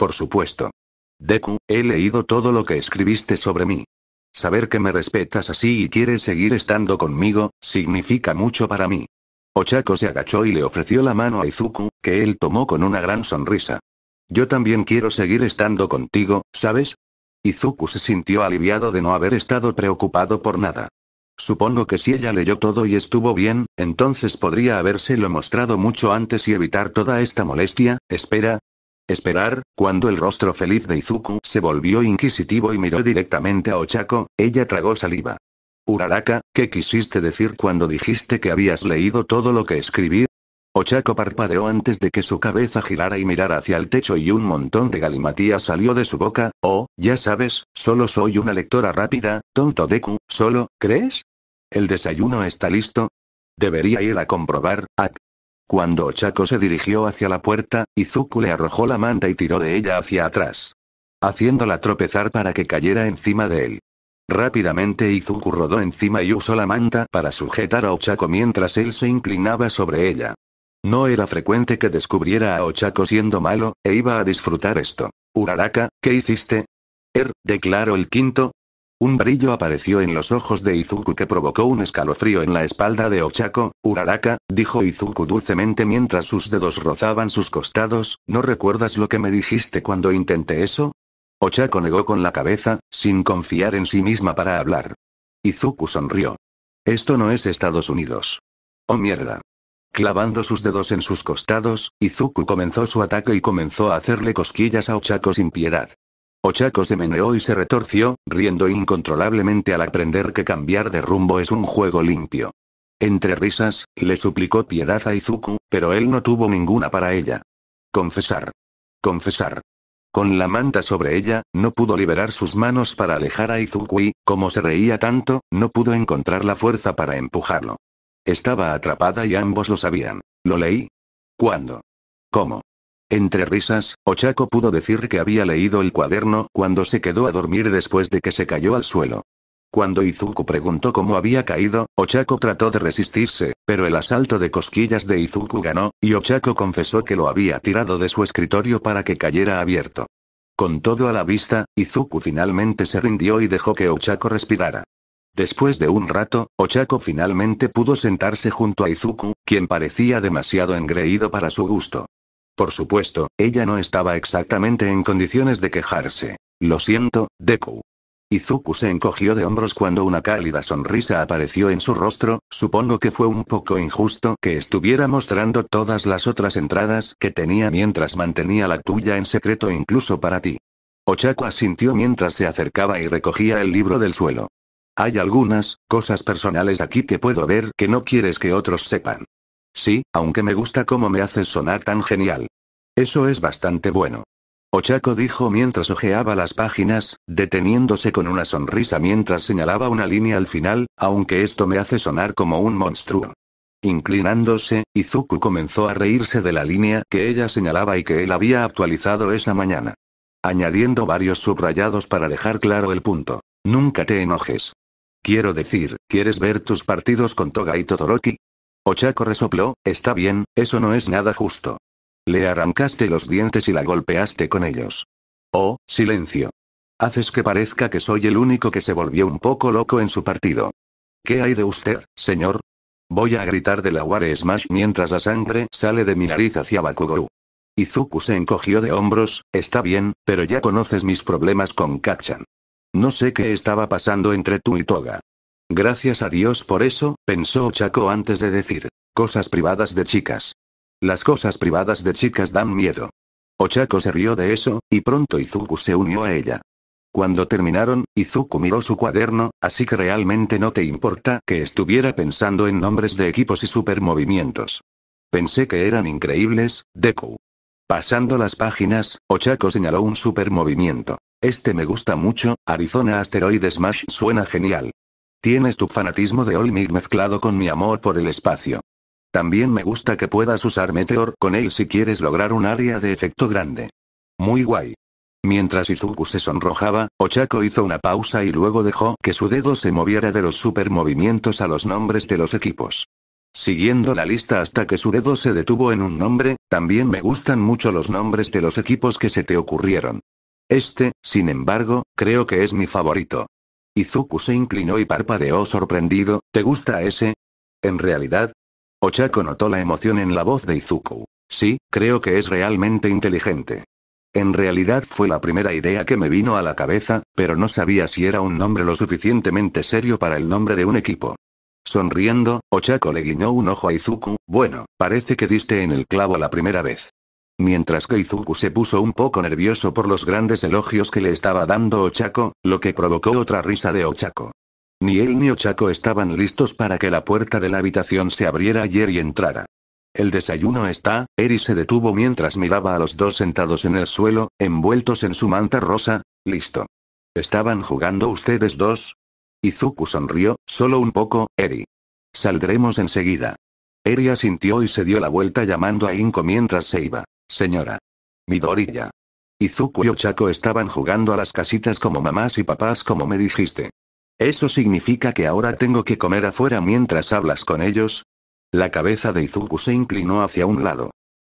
Por supuesto. Deku, he leído todo lo que escribiste sobre mí. Saber que me respetas así y quieres seguir estando conmigo, significa mucho para mí. Ochako se agachó y le ofreció la mano a Izuku, que él tomó con una gran sonrisa. Yo también quiero seguir estando contigo, ¿sabes? Izuku se sintió aliviado de no haber estado preocupado por nada. Supongo que si ella leyó todo y estuvo bien, entonces podría habérselo mostrado mucho antes y evitar toda esta molestia, espera, Esperar, cuando el rostro feliz de Izuku se volvió inquisitivo y miró directamente a Ochako, ella tragó saliva. Uraraka, ¿qué quisiste decir cuando dijiste que habías leído todo lo que escribí? Ochako parpadeó antes de que su cabeza girara y mirara hacia el techo y un montón de galimatías salió de su boca, oh, ya sabes, solo soy una lectora rápida, tonto Deku, solo, ¿crees? ¿El desayuno está listo? Debería ir a comprobar, ac, cuando Chaco se dirigió hacia la puerta, Izuku le arrojó la manta y tiró de ella hacia atrás. Haciéndola tropezar para que cayera encima de él. Rápidamente Izuku rodó encima y usó la manta para sujetar a Ochako mientras él se inclinaba sobre ella. No era frecuente que descubriera a Ochako siendo malo, e iba a disfrutar esto. Uraraka, ¿qué hiciste? Er, declaró el quinto, un brillo apareció en los ojos de Izuku que provocó un escalofrío en la espalda de Ochako. Uraraka, dijo Izuku dulcemente mientras sus dedos rozaban sus costados, ¿no recuerdas lo que me dijiste cuando intenté eso? Ochako negó con la cabeza, sin confiar en sí misma para hablar. Izuku sonrió. Esto no es Estados Unidos. Oh mierda. Clavando sus dedos en sus costados, Izuku comenzó su ataque y comenzó a hacerle cosquillas a Ochako sin piedad. Ochako se meneó y se retorció, riendo incontrolablemente al aprender que cambiar de rumbo es un juego limpio. Entre risas, le suplicó piedad a Izuku, pero él no tuvo ninguna para ella. Confesar. Confesar. Con la manta sobre ella, no pudo liberar sus manos para alejar a Izuku y, como se reía tanto, no pudo encontrar la fuerza para empujarlo. Estaba atrapada y ambos lo sabían. Lo leí. ¿Cuándo? ¿Cómo? Entre risas, Ochako pudo decir que había leído el cuaderno cuando se quedó a dormir después de que se cayó al suelo. Cuando Izuku preguntó cómo había caído, Ochako trató de resistirse, pero el asalto de cosquillas de Izuku ganó, y Ochako confesó que lo había tirado de su escritorio para que cayera abierto. Con todo a la vista, Izuku finalmente se rindió y dejó que Ochako respirara. Después de un rato, Ochako finalmente pudo sentarse junto a Izuku, quien parecía demasiado engreído para su gusto. Por supuesto, ella no estaba exactamente en condiciones de quejarse. Lo siento, Deku. Izuku se encogió de hombros cuando una cálida sonrisa apareció en su rostro, supongo que fue un poco injusto que estuviera mostrando todas las otras entradas que tenía mientras mantenía la tuya en secreto incluso para ti. Ochako asintió mientras se acercaba y recogía el libro del suelo. Hay algunas, cosas personales aquí que puedo ver que no quieres que otros sepan. Sí, aunque me gusta cómo me haces sonar tan genial. Eso es bastante bueno. Ochako dijo mientras ojeaba las páginas, deteniéndose con una sonrisa mientras señalaba una línea al final, aunque esto me hace sonar como un monstruo. Inclinándose, Izuku comenzó a reírse de la línea que ella señalaba y que él había actualizado esa mañana. Añadiendo varios subrayados para dejar claro el punto. Nunca te enojes. Quiero decir, ¿quieres ver tus partidos con Toga y Todoroki? Ochako resopló, está bien, eso no es nada justo. Le arrancaste los dientes y la golpeaste con ellos. Oh, silencio. Haces que parezca que soy el único que se volvió un poco loco en su partido. ¿Qué hay de usted, señor? Voy a gritar de la Ware Smash mientras la sangre sale de mi nariz hacia Bakugou. Izuku se encogió de hombros, está bien, pero ya conoces mis problemas con Kachan. No sé qué estaba pasando entre tú y Toga. Gracias a Dios por eso, pensó Chaco antes de decir. Cosas privadas de chicas. Las cosas privadas de chicas dan miedo. Ochaco se rió de eso, y pronto Izuku se unió a ella. Cuando terminaron, Izuku miró su cuaderno, así que realmente no te importa que estuviera pensando en nombres de equipos y supermovimientos. Pensé que eran increíbles, Deku. Pasando las páginas, Ochako señaló un supermovimiento. Este me gusta mucho, Arizona Asteroid Smash suena genial. Tienes tu fanatismo de olmir mezclado con mi amor por el espacio. También me gusta que puedas usar Meteor con él si quieres lograr un área de efecto grande. Muy guay. Mientras Izuku se sonrojaba, Ochako hizo una pausa y luego dejó que su dedo se moviera de los supermovimientos a los nombres de los equipos. Siguiendo la lista hasta que su dedo se detuvo en un nombre, también me gustan mucho los nombres de los equipos que se te ocurrieron. Este, sin embargo, creo que es mi favorito. Izuku se inclinó y parpadeó sorprendido, ¿te gusta ese? En realidad. Ochako notó la emoción en la voz de Izuku. Sí, creo que es realmente inteligente. En realidad fue la primera idea que me vino a la cabeza, pero no sabía si era un nombre lo suficientemente serio para el nombre de un equipo. Sonriendo, Ochako le guiñó un ojo a Izuku, bueno, parece que diste en el clavo la primera vez. Mientras que Izuku se puso un poco nervioso por los grandes elogios que le estaba dando Ochako, lo que provocó otra risa de Ochako. Ni él ni Ochako estaban listos para que la puerta de la habitación se abriera ayer y entrara. El desayuno está, Eri se detuvo mientras miraba a los dos sentados en el suelo, envueltos en su manta rosa, listo. ¿Estaban jugando ustedes dos? Izuku sonrió, solo un poco, Eri. Saldremos enseguida. Eri asintió y se dio la vuelta llamando a Inko mientras se iba. Señora. Midoriya. Izuku y Ochako estaban jugando a las casitas como mamás y papás como me dijiste. ¿Eso significa que ahora tengo que comer afuera mientras hablas con ellos? La cabeza de Izuku se inclinó hacia un lado.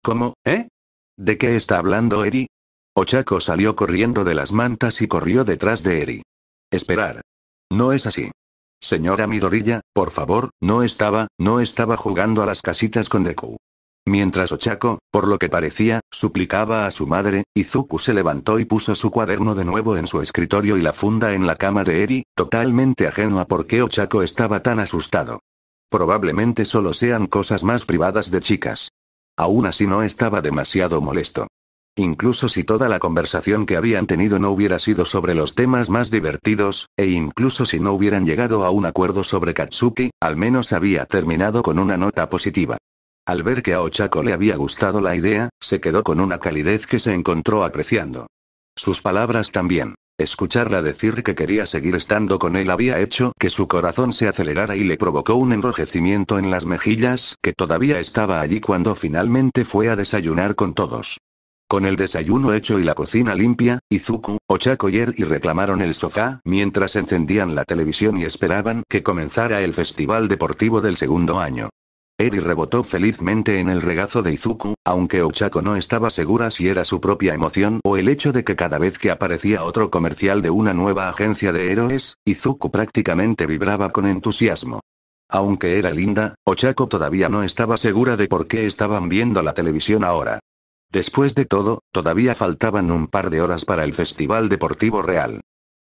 ¿Cómo, eh? ¿De qué está hablando Eri? Ochako salió corriendo de las mantas y corrió detrás de Eri. Esperar. No es así. Señora Midorilla, por favor, no estaba, no estaba jugando a las casitas con Deku. Mientras Ochako, por lo que parecía, suplicaba a su madre, Izuku se levantó y puso su cuaderno de nuevo en su escritorio y la funda en la cama de Eri, totalmente ajeno a por qué Ochako estaba tan asustado. Probablemente solo sean cosas más privadas de chicas. Aún así no estaba demasiado molesto. Incluso si toda la conversación que habían tenido no hubiera sido sobre los temas más divertidos, e incluso si no hubieran llegado a un acuerdo sobre Katsuki, al menos había terminado con una nota positiva. Al ver que a Ochaco le había gustado la idea, se quedó con una calidez que se encontró apreciando. Sus palabras también. Escucharla decir que quería seguir estando con él había hecho que su corazón se acelerara y le provocó un enrojecimiento en las mejillas que todavía estaba allí cuando finalmente fue a desayunar con todos. Con el desayuno hecho y la cocina limpia, Izuku, Ochako y Eri reclamaron el sofá mientras encendían la televisión y esperaban que comenzara el festival deportivo del segundo año. Y rebotó felizmente en el regazo de Izuku, aunque Ochako no estaba segura si era su propia emoción o el hecho de que cada vez que aparecía otro comercial de una nueva agencia de héroes, Izuku prácticamente vibraba con entusiasmo. Aunque era linda, Ochako todavía no estaba segura de por qué estaban viendo la televisión ahora. Después de todo, todavía faltaban un par de horas para el Festival Deportivo Real.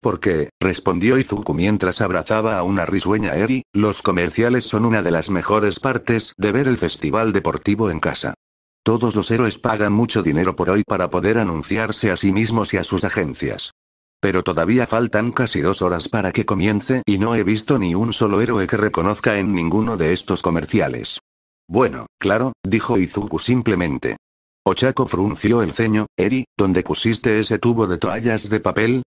Porque, respondió Izuku mientras abrazaba a una risueña Eri, los comerciales son una de las mejores partes de ver el festival deportivo en casa. Todos los héroes pagan mucho dinero por hoy para poder anunciarse a sí mismos y a sus agencias. Pero todavía faltan casi dos horas para que comience y no he visto ni un solo héroe que reconozca en ninguno de estos comerciales. Bueno, claro, dijo Izuku simplemente. Ochako frunció el ceño, Eri, ¿dónde pusiste ese tubo de toallas de papel?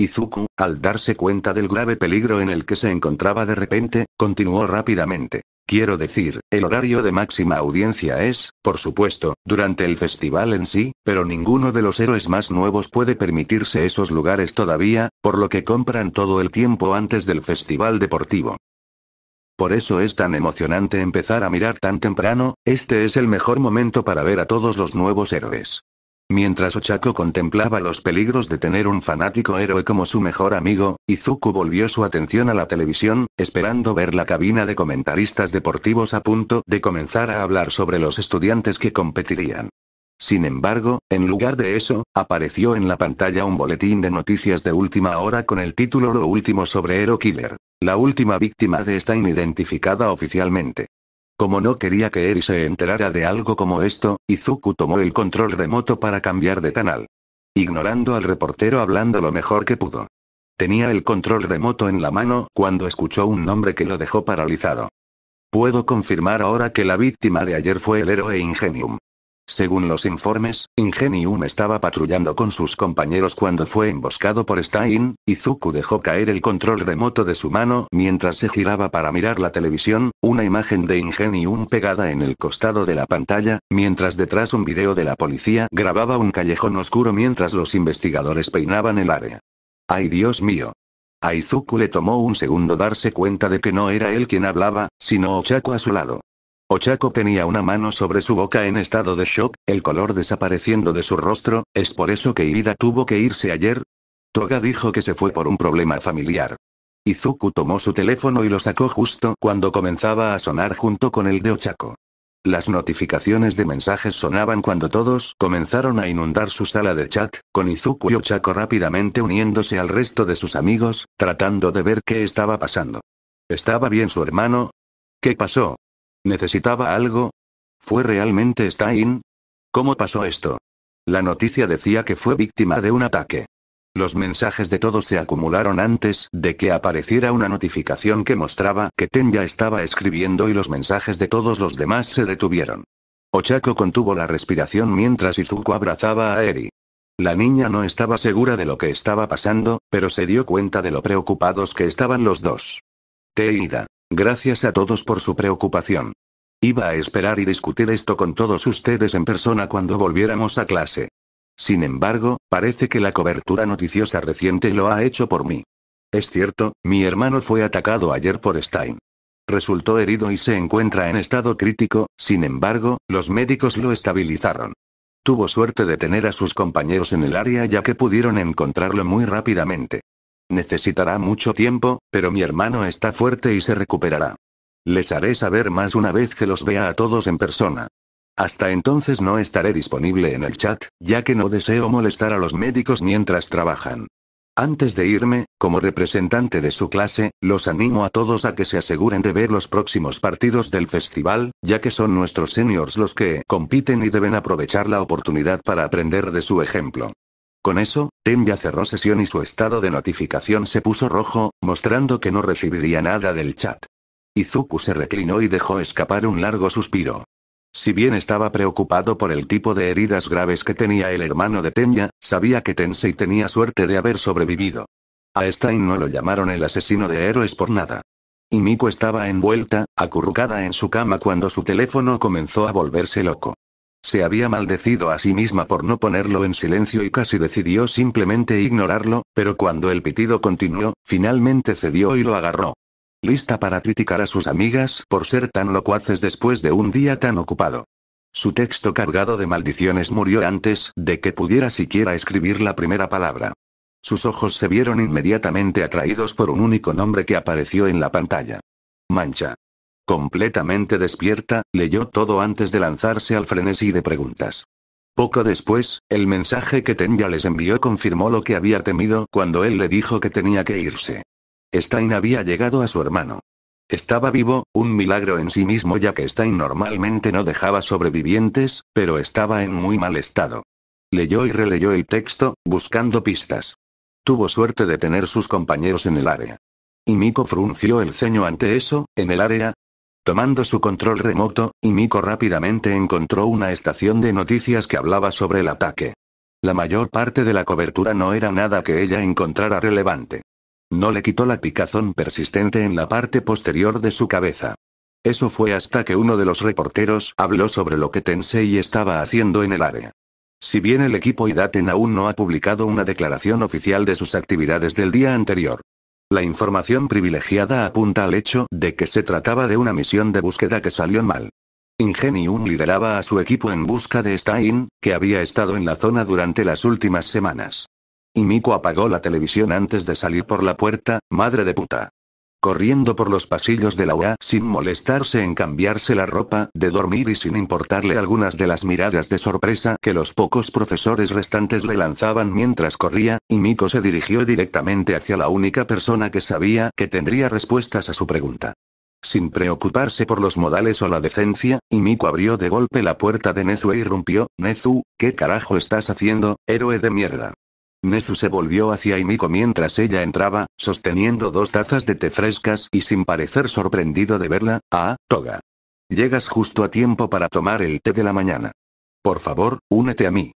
Izuku, al darse cuenta del grave peligro en el que se encontraba de repente, continuó rápidamente. Quiero decir, el horario de máxima audiencia es, por supuesto, durante el festival en sí, pero ninguno de los héroes más nuevos puede permitirse esos lugares todavía, por lo que compran todo el tiempo antes del festival deportivo. Por eso es tan emocionante empezar a mirar tan temprano, este es el mejor momento para ver a todos los nuevos héroes. Mientras Ochako contemplaba los peligros de tener un fanático héroe como su mejor amigo, Izuku volvió su atención a la televisión, esperando ver la cabina de comentaristas deportivos a punto de comenzar a hablar sobre los estudiantes que competirían. Sin embargo, en lugar de eso, apareció en la pantalla un boletín de noticias de última hora con el título Lo último sobre Hero Killer. La última víctima de esta inidentificada oficialmente. Como no quería que Eri se enterara de algo como esto, Izuku tomó el control remoto para cambiar de canal. Ignorando al reportero hablando lo mejor que pudo. Tenía el control remoto en la mano cuando escuchó un nombre que lo dejó paralizado. Puedo confirmar ahora que la víctima de ayer fue el héroe Ingenium. Según los informes, Ingenium estaba patrullando con sus compañeros cuando fue emboscado por Stein, y dejó caer el control remoto de su mano mientras se giraba para mirar la televisión, una imagen de Ingenium pegada en el costado de la pantalla, mientras detrás un video de la policía grababa un callejón oscuro mientras los investigadores peinaban el área. ¡Ay Dios mío! A Izuku le tomó un segundo darse cuenta de que no era él quien hablaba, sino Ochako a su lado. Ochako tenía una mano sobre su boca en estado de shock, el color desapareciendo de su rostro, ¿es por eso que Irida tuvo que irse ayer? Toga dijo que se fue por un problema familiar. Izuku tomó su teléfono y lo sacó justo cuando comenzaba a sonar junto con el de Ochako. Las notificaciones de mensajes sonaban cuando todos comenzaron a inundar su sala de chat, con Izuku y Ochako rápidamente uniéndose al resto de sus amigos, tratando de ver qué estaba pasando. ¿Estaba bien su hermano? ¿Qué pasó? ¿Necesitaba algo? ¿Fue realmente Stein? ¿Cómo pasó esto? La noticia decía que fue víctima de un ataque. Los mensajes de todos se acumularon antes de que apareciera una notificación que mostraba que Tenya estaba escribiendo y los mensajes de todos los demás se detuvieron. Ochako contuvo la respiración mientras Izuku abrazaba a Eri. La niña no estaba segura de lo que estaba pasando, pero se dio cuenta de lo preocupados que estaban los dos. Teida. Gracias a todos por su preocupación. Iba a esperar y discutir esto con todos ustedes en persona cuando volviéramos a clase. Sin embargo, parece que la cobertura noticiosa reciente lo ha hecho por mí. Es cierto, mi hermano fue atacado ayer por Stein. Resultó herido y se encuentra en estado crítico, sin embargo, los médicos lo estabilizaron. Tuvo suerte de tener a sus compañeros en el área ya que pudieron encontrarlo muy rápidamente. Necesitará mucho tiempo, pero mi hermano está fuerte y se recuperará. Les haré saber más una vez que los vea a todos en persona. Hasta entonces no estaré disponible en el chat, ya que no deseo molestar a los médicos mientras trabajan. Antes de irme, como representante de su clase, los animo a todos a que se aseguren de ver los próximos partidos del festival, ya que son nuestros seniors los que compiten y deben aprovechar la oportunidad para aprender de su ejemplo. Con eso, Tenya cerró sesión y su estado de notificación se puso rojo, mostrando que no recibiría nada del chat. Izuku se reclinó y dejó escapar un largo suspiro. Si bien estaba preocupado por el tipo de heridas graves que tenía el hermano de Tenya, sabía que Tensei tenía suerte de haber sobrevivido. A Stein no lo llamaron el asesino de héroes por nada. Y Miko estaba envuelta, acurrucada en su cama cuando su teléfono comenzó a volverse loco. Se había maldecido a sí misma por no ponerlo en silencio y casi decidió simplemente ignorarlo, pero cuando el pitido continuó, finalmente cedió y lo agarró. Lista para criticar a sus amigas por ser tan locuaces después de un día tan ocupado. Su texto cargado de maldiciones murió antes de que pudiera siquiera escribir la primera palabra. Sus ojos se vieron inmediatamente atraídos por un único nombre que apareció en la pantalla. Mancha. Completamente despierta, leyó todo antes de lanzarse al frenesí de preguntas. Poco después, el mensaje que Tenya les envió confirmó lo que había temido cuando él le dijo que tenía que irse. Stein había llegado a su hermano. Estaba vivo, un milagro en sí mismo ya que Stein normalmente no dejaba sobrevivientes, pero estaba en muy mal estado. Leyó y releyó el texto, buscando pistas. Tuvo suerte de tener sus compañeros en el área. Y Miko frunció el ceño ante eso, en el área, Tomando su control remoto, Miko rápidamente encontró una estación de noticias que hablaba sobre el ataque. La mayor parte de la cobertura no era nada que ella encontrara relevante. No le quitó la picazón persistente en la parte posterior de su cabeza. Eso fue hasta que uno de los reporteros habló sobre lo que Tensei estaba haciendo en el área. Si bien el equipo Idaten aún no ha publicado una declaración oficial de sus actividades del día anterior, la información privilegiada apunta al hecho de que se trataba de una misión de búsqueda que salió mal. Ingenium lideraba a su equipo en busca de Stein, que había estado en la zona durante las últimas semanas. Y Miko apagó la televisión antes de salir por la puerta, madre de puta corriendo por los pasillos de la UA sin molestarse en cambiarse la ropa, de dormir y sin importarle algunas de las miradas de sorpresa que los pocos profesores restantes le lanzaban mientras corría, y Miko se dirigió directamente hacia la única persona que sabía que tendría respuestas a su pregunta. Sin preocuparse por los modales o la decencia, Miko abrió de golpe la puerta de Nezu e irrumpió, Nezu, ¿qué carajo estás haciendo, héroe de mierda? Nezu se volvió hacia Imiko mientras ella entraba, sosteniendo dos tazas de té frescas y sin parecer sorprendido de verla, ah, Toga. Llegas justo a tiempo para tomar el té de la mañana. Por favor, únete a mí.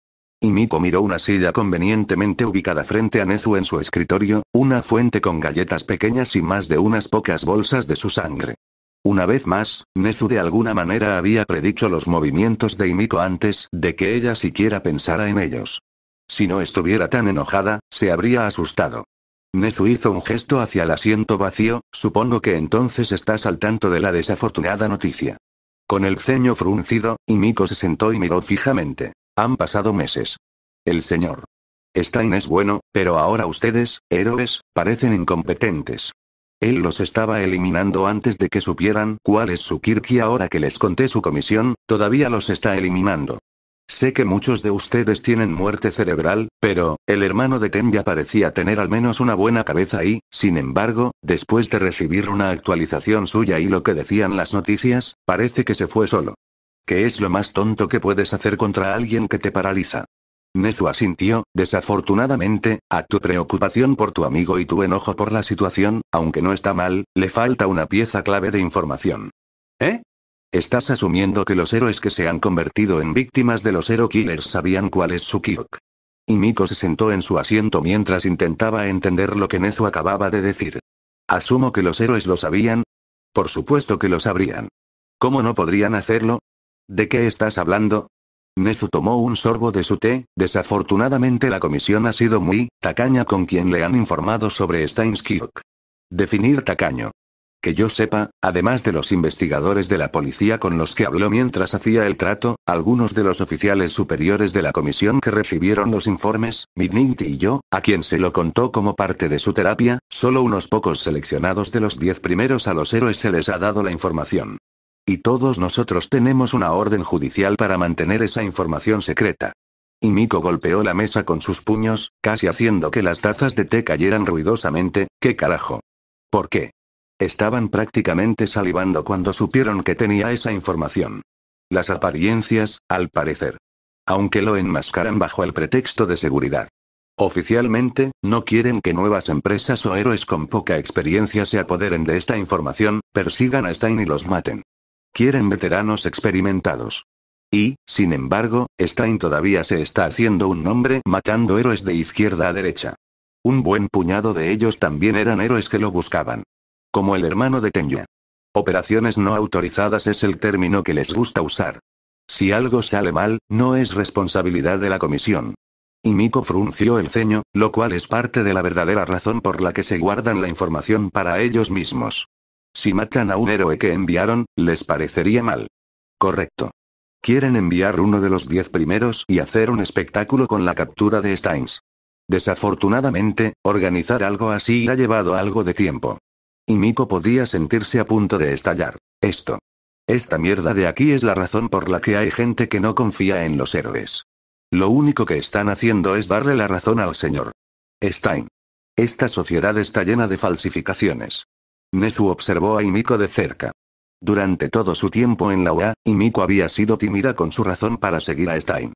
Imiko miró una silla convenientemente ubicada frente a Nezu en su escritorio, una fuente con galletas pequeñas y más de unas pocas bolsas de su sangre. Una vez más, Nezu de alguna manera había predicho los movimientos de Imiko antes de que ella siquiera pensara en ellos. Si no estuviera tan enojada, se habría asustado. Nezu hizo un gesto hacia el asiento vacío, supongo que entonces estás al tanto de la desafortunada noticia. Con el ceño fruncido, Imiko se sentó y miró fijamente. Han pasado meses. El señor. Stein es bueno, pero ahora ustedes, héroes, parecen incompetentes. Él los estaba eliminando antes de que supieran cuál es su Kirk ahora que les conté su comisión, todavía los está eliminando. Sé que muchos de ustedes tienen muerte cerebral, pero, el hermano de Tenya parecía tener al menos una buena cabeza y, sin embargo, después de recibir una actualización suya y lo que decían las noticias, parece que se fue solo. ¿Qué es lo más tonto que puedes hacer contra alguien que te paraliza? Nezu asintió, desafortunadamente, a tu preocupación por tu amigo y tu enojo por la situación, aunque no está mal, le falta una pieza clave de información. ¿Eh? Estás asumiendo que los héroes que se han convertido en víctimas de los hero killers sabían cuál es su Kyok. Y Miko se sentó en su asiento mientras intentaba entender lo que Nezu acababa de decir. Asumo que los héroes lo sabían. Por supuesto que lo sabrían. ¿Cómo no podrían hacerlo? ¿De qué estás hablando? Nezu tomó un sorbo de su té, desafortunadamente la comisión ha sido muy tacaña con quien le han informado sobre Steins Kyok. Definir tacaño. Que yo sepa, además de los investigadores de la policía con los que habló mientras hacía el trato, algunos de los oficiales superiores de la comisión que recibieron los informes, Midninti y yo, a quien se lo contó como parte de su terapia, solo unos pocos seleccionados de los diez primeros a los héroes se les ha dado la información. Y todos nosotros tenemos una orden judicial para mantener esa información secreta. Y Miko golpeó la mesa con sus puños, casi haciendo que las tazas de té cayeran ruidosamente, ¿qué carajo? ¿Por qué? Estaban prácticamente salivando cuando supieron que tenía esa información. Las apariencias, al parecer. Aunque lo enmascaran bajo el pretexto de seguridad. Oficialmente, no quieren que nuevas empresas o héroes con poca experiencia se apoderen de esta información, persigan a Stein y los maten. Quieren veteranos experimentados. Y, sin embargo, Stein todavía se está haciendo un nombre matando héroes de izquierda a derecha. Un buen puñado de ellos también eran héroes que lo buscaban. Como el hermano de Tenya. Operaciones no autorizadas es el término que les gusta usar. Si algo sale mal, no es responsabilidad de la comisión. Y Miko frunció el ceño, lo cual es parte de la verdadera razón por la que se guardan la información para ellos mismos. Si matan a un héroe que enviaron, les parecería mal. Correcto. Quieren enviar uno de los diez primeros y hacer un espectáculo con la captura de Steins. Desafortunadamente, organizar algo así ha llevado algo de tiempo. Y Miko podía sentirse a punto de estallar. Esto. Esta mierda de aquí es la razón por la que hay gente que no confía en los héroes. Lo único que están haciendo es darle la razón al señor. Stein. Esta sociedad está llena de falsificaciones. Nezu observó a Imiko de cerca. Durante todo su tiempo en la UA, Imiko había sido tímida con su razón para seguir a Stein.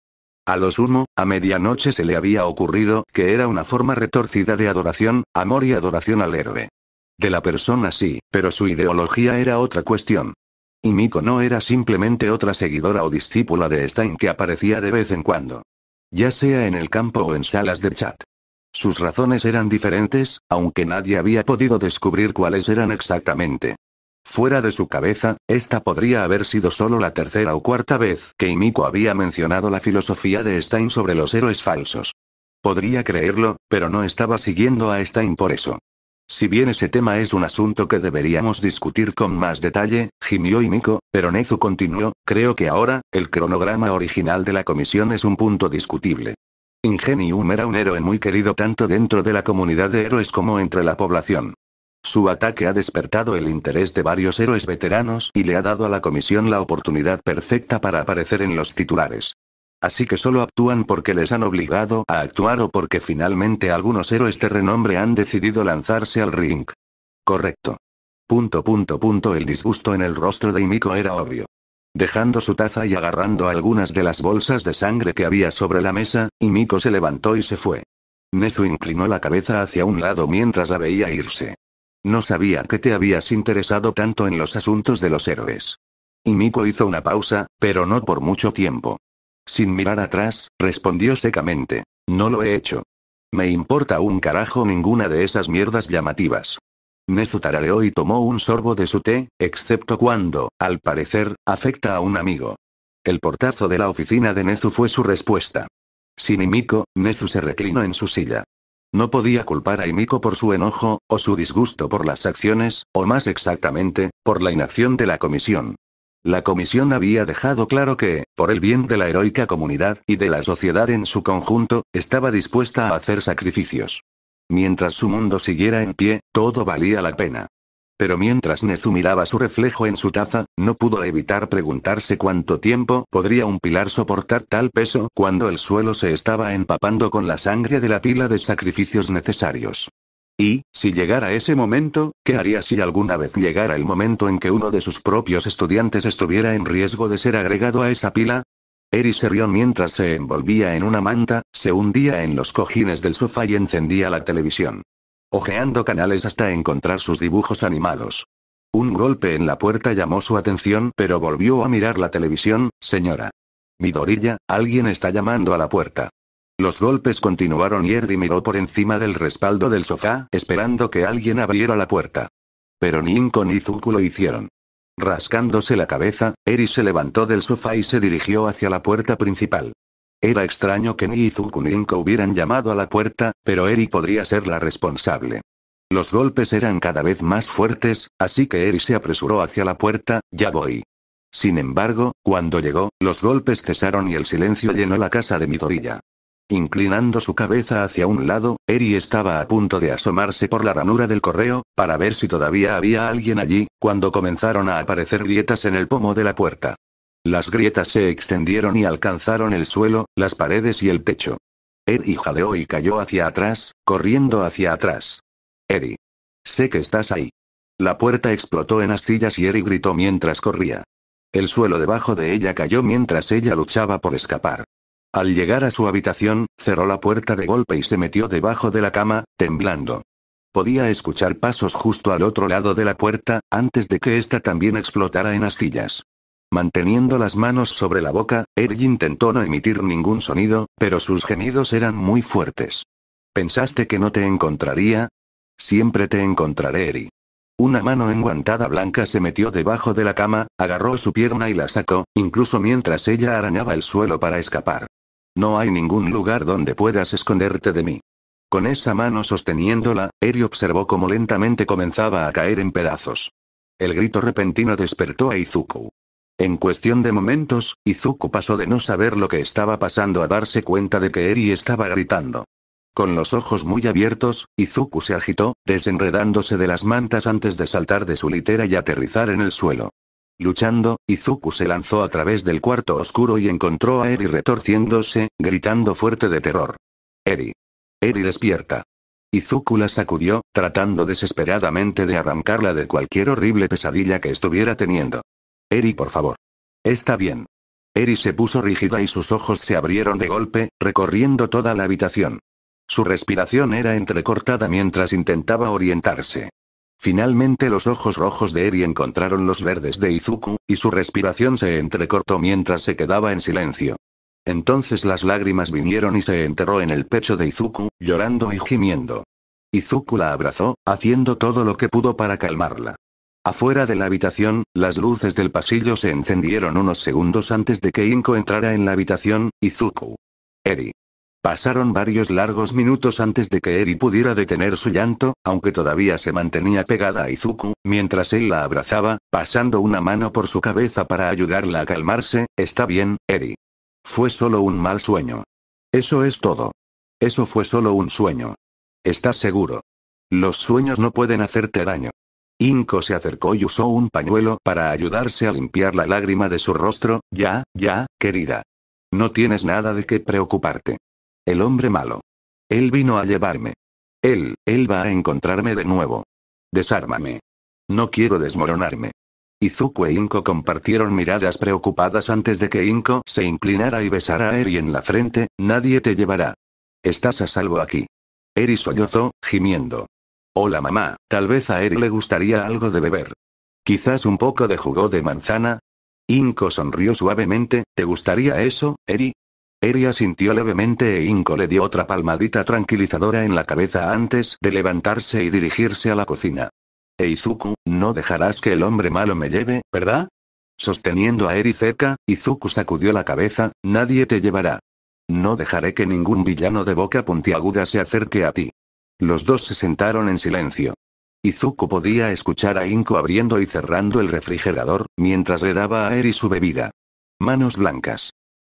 A lo sumo, a medianoche se le había ocurrido que era una forma retorcida de adoración, amor y adoración al héroe. De la persona sí, pero su ideología era otra cuestión. Y Miko no era simplemente otra seguidora o discípula de Stein que aparecía de vez en cuando. Ya sea en el campo o en salas de chat. Sus razones eran diferentes, aunque nadie había podido descubrir cuáles eran exactamente. Fuera de su cabeza, esta podría haber sido solo la tercera o cuarta vez que Miko había mencionado la filosofía de Stein sobre los héroes falsos. Podría creerlo, pero no estaba siguiendo a Stein por eso. Si bien ese tema es un asunto que deberíamos discutir con más detalle, gimió Miko, pero Nezu continuó, creo que ahora, el cronograma original de la comisión es un punto discutible. Ingenium era un héroe muy querido tanto dentro de la comunidad de héroes como entre la población. Su ataque ha despertado el interés de varios héroes veteranos y le ha dado a la comisión la oportunidad perfecta para aparecer en los titulares. Así que solo actúan porque les han obligado a actuar o porque finalmente algunos héroes de renombre han decidido lanzarse al ring. Correcto. Punto punto punto el disgusto en el rostro de Imiko era obvio. Dejando su taza y agarrando algunas de las bolsas de sangre que había sobre la mesa, Imiko se levantó y se fue. Nezu inclinó la cabeza hacia un lado mientras la veía irse. No sabía que te habías interesado tanto en los asuntos de los héroes. Imiko hizo una pausa, pero no por mucho tiempo. Sin mirar atrás, respondió secamente. No lo he hecho. Me importa un carajo ninguna de esas mierdas llamativas. Nezu tarareó y tomó un sorbo de su té, excepto cuando, al parecer, afecta a un amigo. El portazo de la oficina de Nezu fue su respuesta. Sin Imiko, Nezu se reclinó en su silla. No podía culpar a Imiko por su enojo, o su disgusto por las acciones, o más exactamente, por la inacción de la comisión. La comisión había dejado claro que, por el bien de la heroica comunidad y de la sociedad en su conjunto, estaba dispuesta a hacer sacrificios. Mientras su mundo siguiera en pie, todo valía la pena. Pero mientras Nezu miraba su reflejo en su taza, no pudo evitar preguntarse cuánto tiempo podría un pilar soportar tal peso cuando el suelo se estaba empapando con la sangre de la pila de sacrificios necesarios. Y, si llegara ese momento, ¿qué haría si alguna vez llegara el momento en que uno de sus propios estudiantes estuviera en riesgo de ser agregado a esa pila? Eri se rió mientras se envolvía en una manta, se hundía en los cojines del sofá y encendía la televisión. Ojeando canales hasta encontrar sus dibujos animados. Un golpe en la puerta llamó su atención, pero volvió a mirar la televisión, señora. Midorilla, alguien está llamando a la puerta. Los golpes continuaron y Eri miró por encima del respaldo del sofá, esperando que alguien abriera la puerta. Pero ni Inko ni Zuku lo hicieron. Rascándose la cabeza, Eri se levantó del sofá y se dirigió hacia la puerta principal. Era extraño que ni Izuku ni Inko hubieran llamado a la puerta, pero Eri podría ser la responsable. Los golpes eran cada vez más fuertes, así que Eri se apresuró hacia la puerta, ya voy. Sin embargo, cuando llegó, los golpes cesaron y el silencio llenó la casa de Midorilla. Inclinando su cabeza hacia un lado, Eri estaba a punto de asomarse por la ranura del correo, para ver si todavía había alguien allí, cuando comenzaron a aparecer grietas en el pomo de la puerta. Las grietas se extendieron y alcanzaron el suelo, las paredes y el techo. Eri jadeó y cayó hacia atrás, corriendo hacia atrás. Eri. Sé que estás ahí. La puerta explotó en astillas y Eri gritó mientras corría. El suelo debajo de ella cayó mientras ella luchaba por escapar. Al llegar a su habitación, cerró la puerta de golpe y se metió debajo de la cama, temblando. Podía escuchar pasos justo al otro lado de la puerta, antes de que ésta también explotara en astillas. Manteniendo las manos sobre la boca, Eric intentó no emitir ningún sonido, pero sus gemidos eran muy fuertes. ¿Pensaste que no te encontraría? Siempre te encontraré, Eri. Una mano enguantada blanca se metió debajo de la cama, agarró su pierna y la sacó, incluso mientras ella arañaba el suelo para escapar. No hay ningún lugar donde puedas esconderte de mí. Con esa mano sosteniéndola, Eri observó cómo lentamente comenzaba a caer en pedazos. El grito repentino despertó a Izuku. En cuestión de momentos, Izuku pasó de no saber lo que estaba pasando a darse cuenta de que Eri estaba gritando. Con los ojos muy abiertos, Izuku se agitó, desenredándose de las mantas antes de saltar de su litera y aterrizar en el suelo. Luchando, Izuku se lanzó a través del cuarto oscuro y encontró a Eri retorciéndose, gritando fuerte de terror. Eri. Eri despierta. Izuku la sacudió, tratando desesperadamente de arrancarla de cualquier horrible pesadilla que estuviera teniendo. Eri, por favor. Está bien. Eri se puso rígida y sus ojos se abrieron de golpe, recorriendo toda la habitación. Su respiración era entrecortada mientras intentaba orientarse. Finalmente los ojos rojos de Eri encontraron los verdes de Izuku, y su respiración se entrecortó mientras se quedaba en silencio. Entonces las lágrimas vinieron y se enterró en el pecho de Izuku, llorando y gimiendo. Izuku la abrazó, haciendo todo lo que pudo para calmarla. Afuera de la habitación, las luces del pasillo se encendieron unos segundos antes de que Inko entrara en la habitación, Izuku. Eri. Pasaron varios largos minutos antes de que Eri pudiera detener su llanto, aunque todavía se mantenía pegada a Izuku, mientras él la abrazaba, pasando una mano por su cabeza para ayudarla a calmarse, está bien, Eri. Fue solo un mal sueño. Eso es todo. Eso fue solo un sueño. ¿Estás seguro? Los sueños no pueden hacerte daño. Inko se acercó y usó un pañuelo para ayudarse a limpiar la lágrima de su rostro, ya, ya, querida. No tienes nada de qué preocuparte. El hombre malo. Él vino a llevarme. Él, él va a encontrarme de nuevo. Desármame. No quiero desmoronarme. Izuku e Inko compartieron miradas preocupadas antes de que Inko se inclinara y besara a Eri en la frente, nadie te llevará. Estás a salvo aquí. Eri sollozó, gimiendo. Hola mamá, tal vez a Eri le gustaría algo de beber. Quizás un poco de jugo de manzana. Inko sonrió suavemente, ¿te gustaría eso, Eri? Eri sintió levemente e Inko le dio otra palmadita tranquilizadora en la cabeza antes de levantarse y dirigirse a la cocina. Eizuku, no dejarás que el hombre malo me lleve, ¿verdad? Sosteniendo a Eri cerca, Izuku sacudió la cabeza, nadie te llevará. No dejaré que ningún villano de boca puntiaguda se acerque a ti. Los dos se sentaron en silencio. Izuku podía escuchar a Inko abriendo y cerrando el refrigerador, mientras le daba a Eri su bebida. Manos blancas.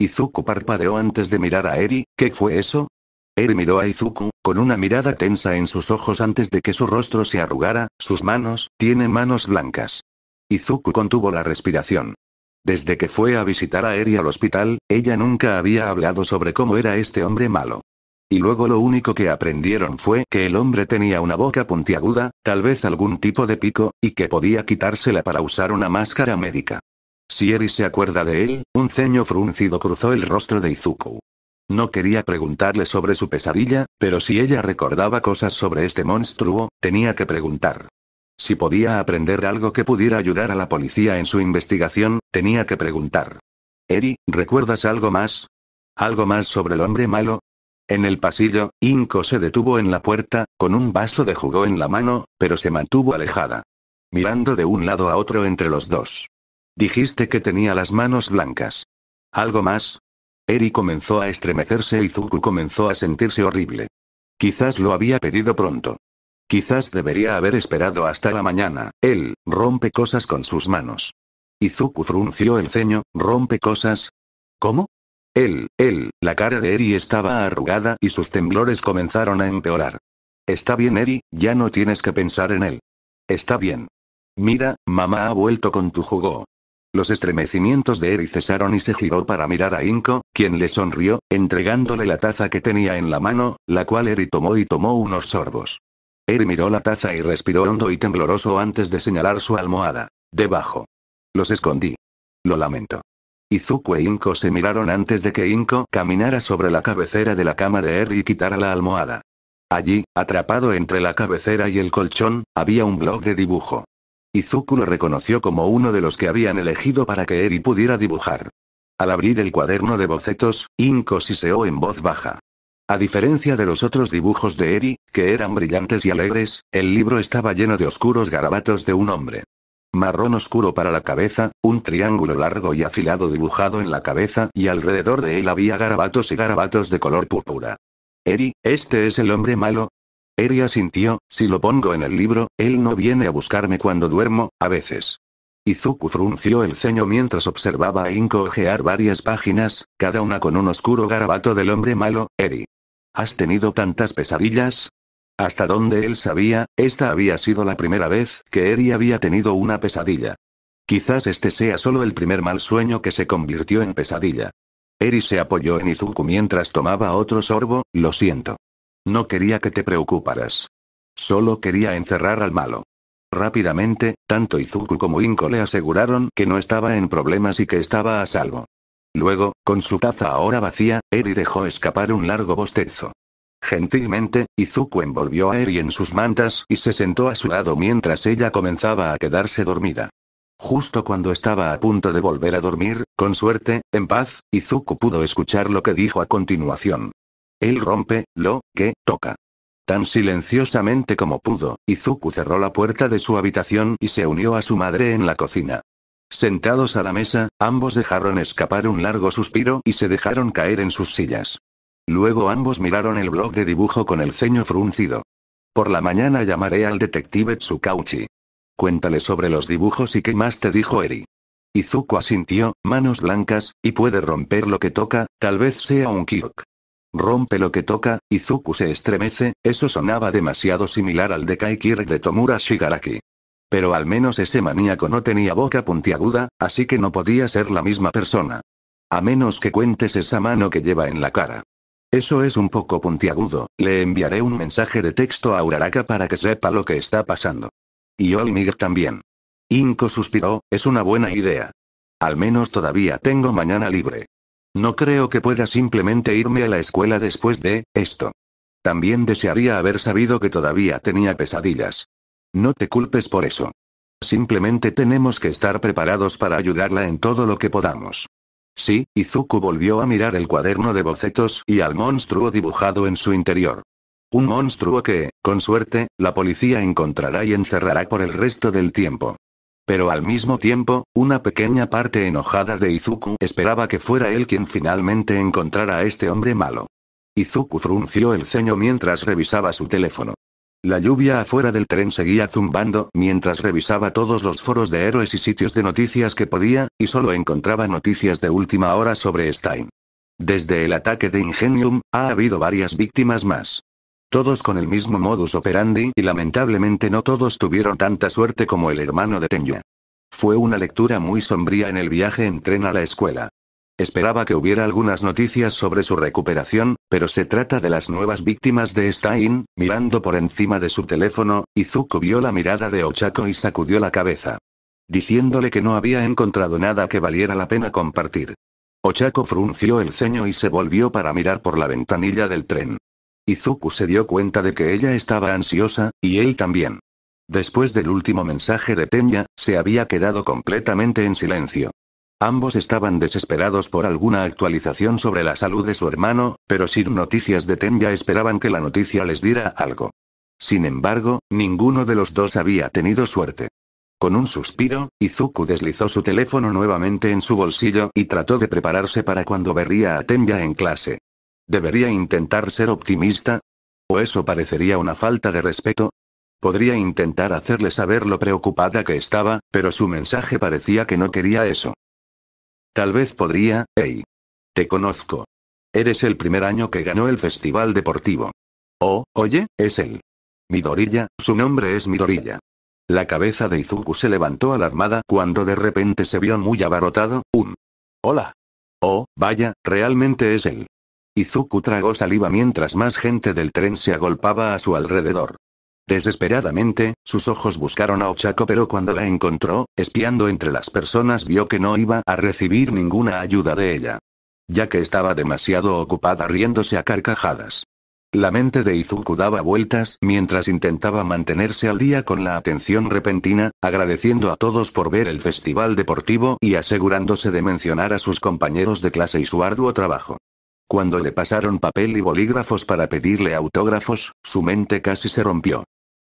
Izuku parpadeó antes de mirar a Eri, ¿qué fue eso? Eri miró a Izuku, con una mirada tensa en sus ojos antes de que su rostro se arrugara, sus manos, tiene manos blancas. Izuku contuvo la respiración. Desde que fue a visitar a Eri al hospital, ella nunca había hablado sobre cómo era este hombre malo. Y luego lo único que aprendieron fue que el hombre tenía una boca puntiaguda, tal vez algún tipo de pico, y que podía quitársela para usar una máscara médica. Si Eri se acuerda de él, un ceño fruncido cruzó el rostro de Izuku. No quería preguntarle sobre su pesadilla, pero si ella recordaba cosas sobre este monstruo, tenía que preguntar. Si podía aprender algo que pudiera ayudar a la policía en su investigación, tenía que preguntar. Eri, ¿recuerdas algo más? ¿Algo más sobre el hombre malo? En el pasillo, Inko se detuvo en la puerta, con un vaso de jugo en la mano, pero se mantuvo alejada. Mirando de un lado a otro entre los dos. Dijiste que tenía las manos blancas. ¿Algo más? Eri comenzó a estremecerse y Zuku comenzó a sentirse horrible. Quizás lo había pedido pronto. Quizás debería haber esperado hasta la mañana. Él, rompe cosas con sus manos. Izuku frunció el ceño, rompe cosas. ¿Cómo? Él, él, la cara de Eri estaba arrugada y sus temblores comenzaron a empeorar. Está bien Eri, ya no tienes que pensar en él. Está bien. Mira, mamá ha vuelto con tu jugo. Los estremecimientos de Eri cesaron y se giró para mirar a Inko, quien le sonrió, entregándole la taza que tenía en la mano, la cual Eri tomó y tomó unos sorbos. Eri miró la taza y respiró hondo y tembloroso antes de señalar su almohada. Debajo. Los escondí. Lo lamento. Izuku e Inko se miraron antes de que Inko caminara sobre la cabecera de la cama de Eri y quitara la almohada. Allí, atrapado entre la cabecera y el colchón, había un blog de dibujo. Izuku lo reconoció como uno de los que habían elegido para que Eri pudiera dibujar. Al abrir el cuaderno de bocetos, Inko siseó en voz baja. A diferencia de los otros dibujos de Eri, que eran brillantes y alegres, el libro estaba lleno de oscuros garabatos de un hombre. Marrón oscuro para la cabeza, un triángulo largo y afilado dibujado en la cabeza y alrededor de él había garabatos y garabatos de color púrpura. Eri, ¿este es el hombre malo? Eri sintió, si lo pongo en el libro, él no viene a buscarme cuando duermo, a veces. Izuku frunció el ceño mientras observaba a Inko varias páginas, cada una con un oscuro garabato del hombre malo, Eri. ¿Has tenido tantas pesadillas? Hasta donde él sabía, esta había sido la primera vez que Eri había tenido una pesadilla. Quizás este sea solo el primer mal sueño que se convirtió en pesadilla. Eri se apoyó en Izuku mientras tomaba otro sorbo, lo siento. No quería que te preocuparas. Solo quería encerrar al malo. Rápidamente, tanto Izuku como Inko le aseguraron que no estaba en problemas y que estaba a salvo. Luego, con su taza ahora vacía, Eri dejó escapar un largo bostezo. Gentilmente, Izuku envolvió a Eri en sus mantas y se sentó a su lado mientras ella comenzaba a quedarse dormida. Justo cuando estaba a punto de volver a dormir, con suerte, en paz, Izuku pudo escuchar lo que dijo a continuación. Él rompe, lo, que, toca. Tan silenciosamente como pudo, Izuku cerró la puerta de su habitación y se unió a su madre en la cocina. Sentados a la mesa, ambos dejaron escapar un largo suspiro y se dejaron caer en sus sillas. Luego ambos miraron el blog de dibujo con el ceño fruncido. Por la mañana llamaré al detective Tsukauchi. Cuéntale sobre los dibujos y qué más te dijo Eri. Izuku asintió, manos blancas, y puede romper lo que toca, tal vez sea un kyok. Rompe lo que toca, Izuku se estremece, eso sonaba demasiado similar al de Kaikir de Tomura Shigaraki. Pero al menos ese maníaco no tenía boca puntiaguda, así que no podía ser la misma persona. A menos que cuentes esa mano que lleva en la cara. Eso es un poco puntiagudo, le enviaré un mensaje de texto a Uraraka para que sepa lo que está pasando. Y Olmig también. Inko suspiró, es una buena idea. Al menos todavía tengo mañana libre. No creo que pueda simplemente irme a la escuela después de esto. También desearía haber sabido que todavía tenía pesadillas. No te culpes por eso. Simplemente tenemos que estar preparados para ayudarla en todo lo que podamos. Sí, Izuku volvió a mirar el cuaderno de bocetos y al monstruo dibujado en su interior. Un monstruo que, con suerte, la policía encontrará y encerrará por el resto del tiempo. Pero al mismo tiempo, una pequeña parte enojada de Izuku esperaba que fuera él quien finalmente encontrara a este hombre malo. Izuku frunció el ceño mientras revisaba su teléfono. La lluvia afuera del tren seguía zumbando mientras revisaba todos los foros de héroes y sitios de noticias que podía, y solo encontraba noticias de última hora sobre Stein. Desde el ataque de Ingenium, ha habido varias víctimas más. Todos con el mismo modus operandi y lamentablemente no todos tuvieron tanta suerte como el hermano de Tenya. Fue una lectura muy sombría en el viaje en tren a la escuela. Esperaba que hubiera algunas noticias sobre su recuperación, pero se trata de las nuevas víctimas de Stein, mirando por encima de su teléfono, Izuku vio la mirada de Ochako y sacudió la cabeza. Diciéndole que no había encontrado nada que valiera la pena compartir. Ochako frunció el ceño y se volvió para mirar por la ventanilla del tren. Izuku se dio cuenta de que ella estaba ansiosa, y él también. Después del último mensaje de Tenya, se había quedado completamente en silencio. Ambos estaban desesperados por alguna actualización sobre la salud de su hermano, pero sin noticias de Tenya esperaban que la noticia les diera algo. Sin embargo, ninguno de los dos había tenido suerte. Con un suspiro, Izuku deslizó su teléfono nuevamente en su bolsillo y trató de prepararse para cuando vería a Tenya en clase. ¿Debería intentar ser optimista? ¿O eso parecería una falta de respeto? Podría intentar hacerle saber lo preocupada que estaba, pero su mensaje parecía que no quería eso. Tal vez podría, hey. Te conozco. Eres el primer año que ganó el festival deportivo. Oh, oye, es él. Midorilla, su nombre es Midorilla. La cabeza de Izuku se levantó alarmada cuando de repente se vio muy abarrotado, un. Hola. Oh, vaya, realmente es él. Izuku tragó saliva mientras más gente del tren se agolpaba a su alrededor. Desesperadamente, sus ojos buscaron a Ochako pero cuando la encontró, espiando entre las personas vio que no iba a recibir ninguna ayuda de ella. Ya que estaba demasiado ocupada riéndose a carcajadas. La mente de Izuku daba vueltas mientras intentaba mantenerse al día con la atención repentina, agradeciendo a todos por ver el festival deportivo y asegurándose de mencionar a sus compañeros de clase y su arduo trabajo. Cuando le pasaron papel y bolígrafos para pedirle autógrafos, su mente casi se rompió.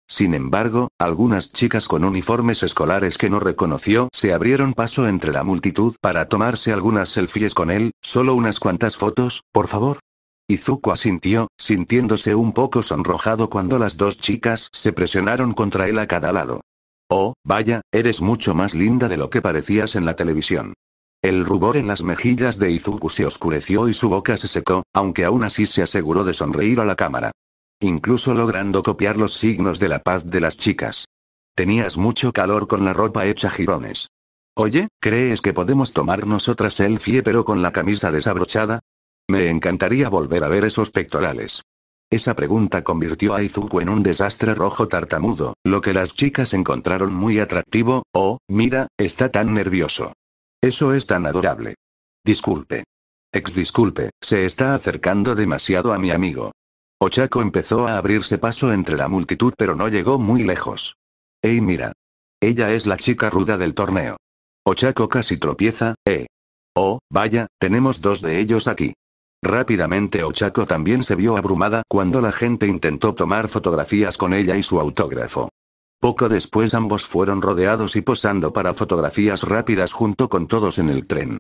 Sin embargo, algunas chicas con uniformes escolares que no reconoció se abrieron paso entre la multitud para tomarse algunas selfies con él, solo unas cuantas fotos, por favor. Izuku asintió, sintiéndose un poco sonrojado cuando las dos chicas se presionaron contra él a cada lado. Oh, vaya, eres mucho más linda de lo que parecías en la televisión. El rubor en las mejillas de Izuku se oscureció y su boca se secó, aunque aún así se aseguró de sonreír a la cámara. Incluso logrando copiar los signos de la paz de las chicas. Tenías mucho calor con la ropa hecha jirones. Oye, ¿crees que podemos tomarnos otra selfie pero con la camisa desabrochada? Me encantaría volver a ver esos pectorales. Esa pregunta convirtió a Izuku en un desastre rojo tartamudo, lo que las chicas encontraron muy atractivo, oh, mira, está tan nervioso. Eso es tan adorable. Disculpe. Ex disculpe, se está acercando demasiado a mi amigo. Ochaco empezó a abrirse paso entre la multitud pero no llegó muy lejos. Ey mira. Ella es la chica ruda del torneo. Ochaco casi tropieza, eh. Oh, vaya, tenemos dos de ellos aquí. Rápidamente Ochaco también se vio abrumada cuando la gente intentó tomar fotografías con ella y su autógrafo. Poco después ambos fueron rodeados y posando para fotografías rápidas junto con todos en el tren.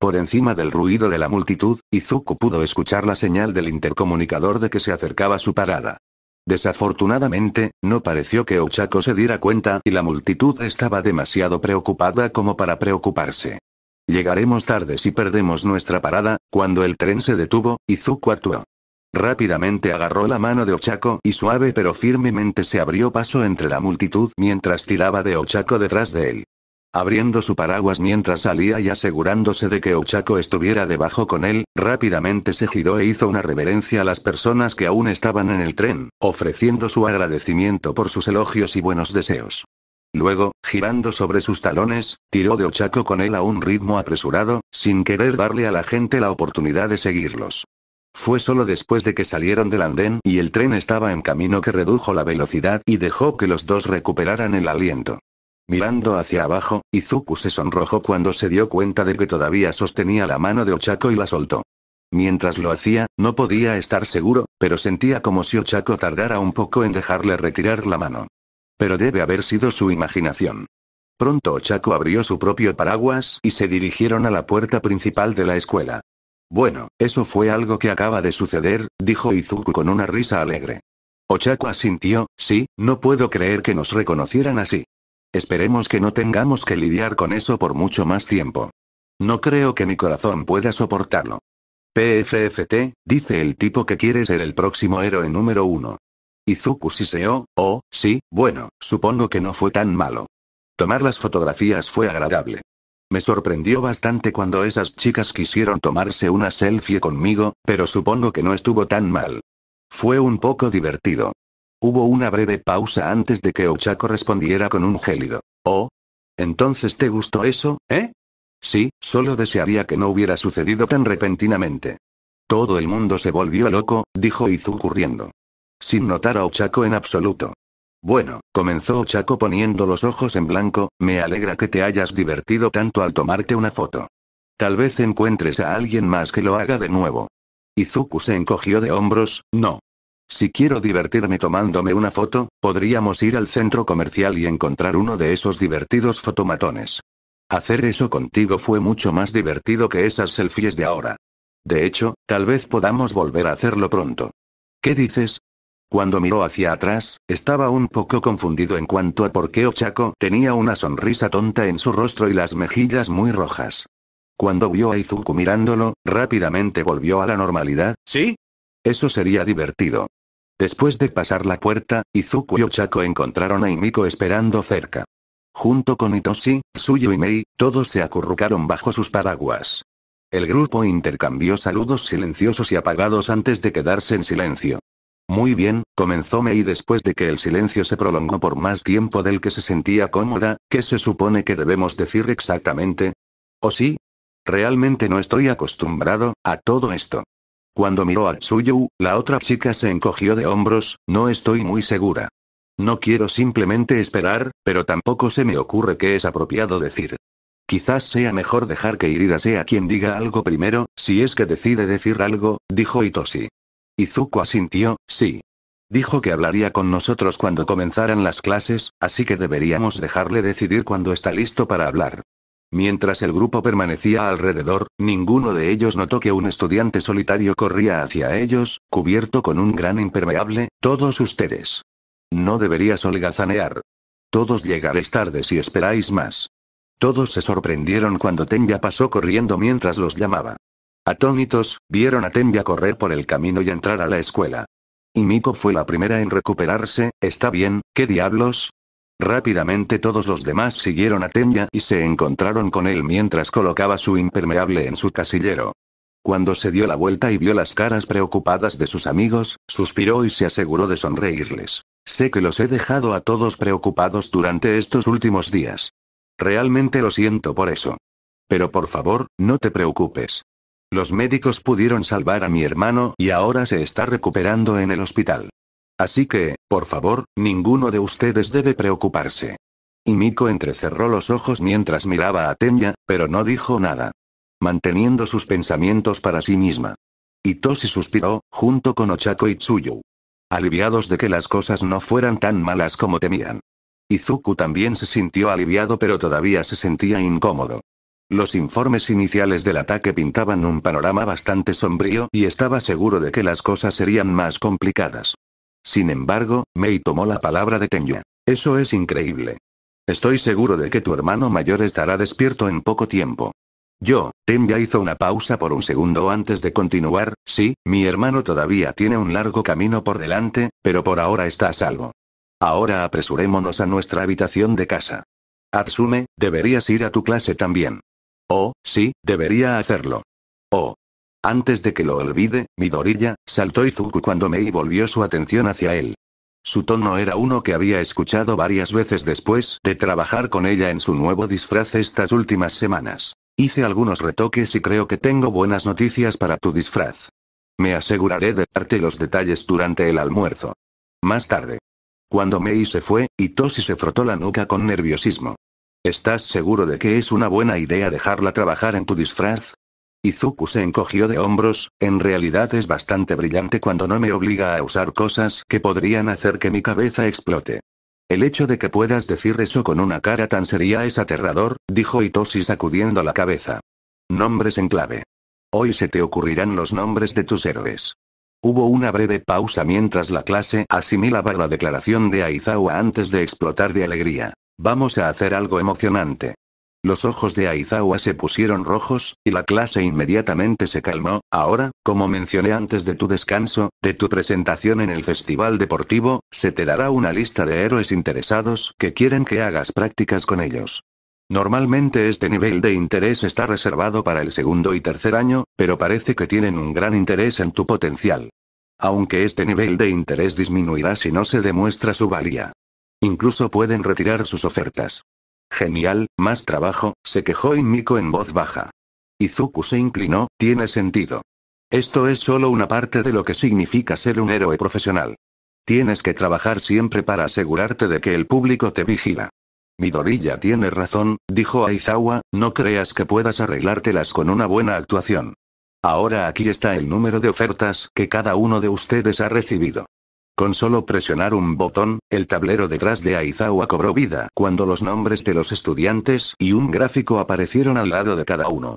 Por encima del ruido de la multitud, Izuku pudo escuchar la señal del intercomunicador de que se acercaba su parada. Desafortunadamente, no pareció que Ochako se diera cuenta y la multitud estaba demasiado preocupada como para preocuparse. Llegaremos tarde si perdemos nuestra parada, cuando el tren se detuvo, Izuku actuó. Rápidamente agarró la mano de Ochaco y suave pero firmemente se abrió paso entre la multitud mientras tiraba de Ochaco detrás de él. Abriendo su paraguas mientras salía y asegurándose de que Ochaco estuviera debajo con él, rápidamente se giró e hizo una reverencia a las personas que aún estaban en el tren, ofreciendo su agradecimiento por sus elogios y buenos deseos. Luego, girando sobre sus talones, tiró de Ochaco con él a un ritmo apresurado, sin querer darle a la gente la oportunidad de seguirlos. Fue solo después de que salieron del andén y el tren estaba en camino que redujo la velocidad y dejó que los dos recuperaran el aliento. Mirando hacia abajo, Izuku se sonrojó cuando se dio cuenta de que todavía sostenía la mano de Ochako y la soltó. Mientras lo hacía, no podía estar seguro, pero sentía como si Ochako tardara un poco en dejarle retirar la mano. Pero debe haber sido su imaginación. Pronto Ochako abrió su propio paraguas y se dirigieron a la puerta principal de la escuela. Bueno, eso fue algo que acaba de suceder, dijo Izuku con una risa alegre. Ochaku asintió, sí, no puedo creer que nos reconocieran así. Esperemos que no tengamos que lidiar con eso por mucho más tiempo. No creo que mi corazón pueda soportarlo. PFFT, dice el tipo que quiere ser el próximo héroe número uno. Izuku siseó, oh, sí, bueno, supongo que no fue tan malo. Tomar las fotografías fue agradable. Me sorprendió bastante cuando esas chicas quisieron tomarse una selfie conmigo, pero supongo que no estuvo tan mal. Fue un poco divertido. Hubo una breve pausa antes de que Ochaco respondiera con un gélido. Oh. Entonces te gustó eso, ¿eh? Sí, solo desearía que no hubiera sucedido tan repentinamente. Todo el mundo se volvió loco, dijo Izu corriendo. Sin notar a Ochaco en absoluto. Bueno, comenzó Chaco poniendo los ojos en blanco, me alegra que te hayas divertido tanto al tomarte una foto. Tal vez encuentres a alguien más que lo haga de nuevo. Izuku se encogió de hombros, no. Si quiero divertirme tomándome una foto, podríamos ir al centro comercial y encontrar uno de esos divertidos fotomatones. Hacer eso contigo fue mucho más divertido que esas selfies de ahora. De hecho, tal vez podamos volver a hacerlo pronto. ¿Qué dices? Cuando miró hacia atrás, estaba un poco confundido en cuanto a por qué Ochako tenía una sonrisa tonta en su rostro y las mejillas muy rojas. Cuando vio a Izuku mirándolo, rápidamente volvió a la normalidad. ¿Sí? Eso sería divertido. Después de pasar la puerta, Izuku y Ochako encontraron a Imiko esperando cerca. Junto con Itoshi, Suyo y Mei, todos se acurrucaron bajo sus paraguas. El grupo intercambió saludos silenciosos y apagados antes de quedarse en silencio. Muy bien, comenzó y después de que el silencio se prolongó por más tiempo del que se sentía cómoda, ¿qué se supone que debemos decir exactamente? ¿O sí? Realmente no estoy acostumbrado a todo esto. Cuando miró a Tsuyu, la otra chica se encogió de hombros, no estoy muy segura. No quiero simplemente esperar, pero tampoco se me ocurre qué es apropiado decir. Quizás sea mejor dejar que Irida sea quien diga algo primero, si es que decide decir algo, dijo Itoshi. Izuku asintió, sí. Dijo que hablaría con nosotros cuando comenzaran las clases, así que deberíamos dejarle decidir cuando está listo para hablar. Mientras el grupo permanecía alrededor, ninguno de ellos notó que un estudiante solitario corría hacia ellos, cubierto con un gran impermeable, todos ustedes. No deberías holgazanear. Todos llegaréis tarde si esperáis más. Todos se sorprendieron cuando Tenya pasó corriendo mientras los llamaba. Atónitos, vieron a Tenya correr por el camino y entrar a la escuela. Y Miko fue la primera en recuperarse, está bien, ¿qué diablos? Rápidamente todos los demás siguieron a Tenya y se encontraron con él mientras colocaba su impermeable en su casillero. Cuando se dio la vuelta y vio las caras preocupadas de sus amigos, suspiró y se aseguró de sonreírles. Sé que los he dejado a todos preocupados durante estos últimos días. Realmente lo siento por eso. Pero por favor, no te preocupes. Los médicos pudieron salvar a mi hermano y ahora se está recuperando en el hospital. Así que, por favor, ninguno de ustedes debe preocuparse. Y Miko entrecerró los ojos mientras miraba a Tenya, pero no dijo nada. Manteniendo sus pensamientos para sí misma. Itoshi suspiró, junto con Ochako y Tsuyu. Aliviados de que las cosas no fueran tan malas como temían. Izuku también se sintió aliviado pero todavía se sentía incómodo. Los informes iniciales del ataque pintaban un panorama bastante sombrío y estaba seguro de que las cosas serían más complicadas. Sin embargo, Mei tomó la palabra de Tenya. Eso es increíble. Estoy seguro de que tu hermano mayor estará despierto en poco tiempo. Yo, Tenya hizo una pausa por un segundo antes de continuar, sí, mi hermano todavía tiene un largo camino por delante, pero por ahora está a salvo. Ahora apresurémonos a nuestra habitación de casa. Atsume, deberías ir a tu clase también. Oh, sí, debería hacerlo. Oh. Antes de que lo olvide, Midorilla, saltó Izuku cuando Mei volvió su atención hacia él. Su tono era uno que había escuchado varias veces después de trabajar con ella en su nuevo disfraz estas últimas semanas. Hice algunos retoques y creo que tengo buenas noticias para tu disfraz. Me aseguraré de darte los detalles durante el almuerzo. Más tarde. Cuando Mei se fue, Itoshi se frotó la nuca con nerviosismo. ¿Estás seguro de que es una buena idea dejarla trabajar en tu disfraz? Izuku se encogió de hombros, en realidad es bastante brillante cuando no me obliga a usar cosas que podrían hacer que mi cabeza explote. El hecho de que puedas decir eso con una cara tan seria es aterrador, dijo Itoshi sacudiendo la cabeza. Nombres en clave. Hoy se te ocurrirán los nombres de tus héroes. Hubo una breve pausa mientras la clase asimilaba la declaración de Aizawa antes de explotar de alegría. Vamos a hacer algo emocionante. Los ojos de Aizawa se pusieron rojos, y la clase inmediatamente se calmó. Ahora, como mencioné antes de tu descanso, de tu presentación en el festival deportivo, se te dará una lista de héroes interesados que quieren que hagas prácticas con ellos. Normalmente este nivel de interés está reservado para el segundo y tercer año, pero parece que tienen un gran interés en tu potencial. Aunque este nivel de interés disminuirá si no se demuestra su valía. Incluso pueden retirar sus ofertas. Genial, más trabajo, se quejó Inmiko en voz baja. Izuku se inclinó, tiene sentido. Esto es solo una parte de lo que significa ser un héroe profesional. Tienes que trabajar siempre para asegurarte de que el público te vigila. Midorilla tiene razón, dijo Aizawa, no creas que puedas arreglártelas con una buena actuación. Ahora aquí está el número de ofertas que cada uno de ustedes ha recibido. Con solo presionar un botón, el tablero detrás de Aizawa cobró vida cuando los nombres de los estudiantes y un gráfico aparecieron al lado de cada uno.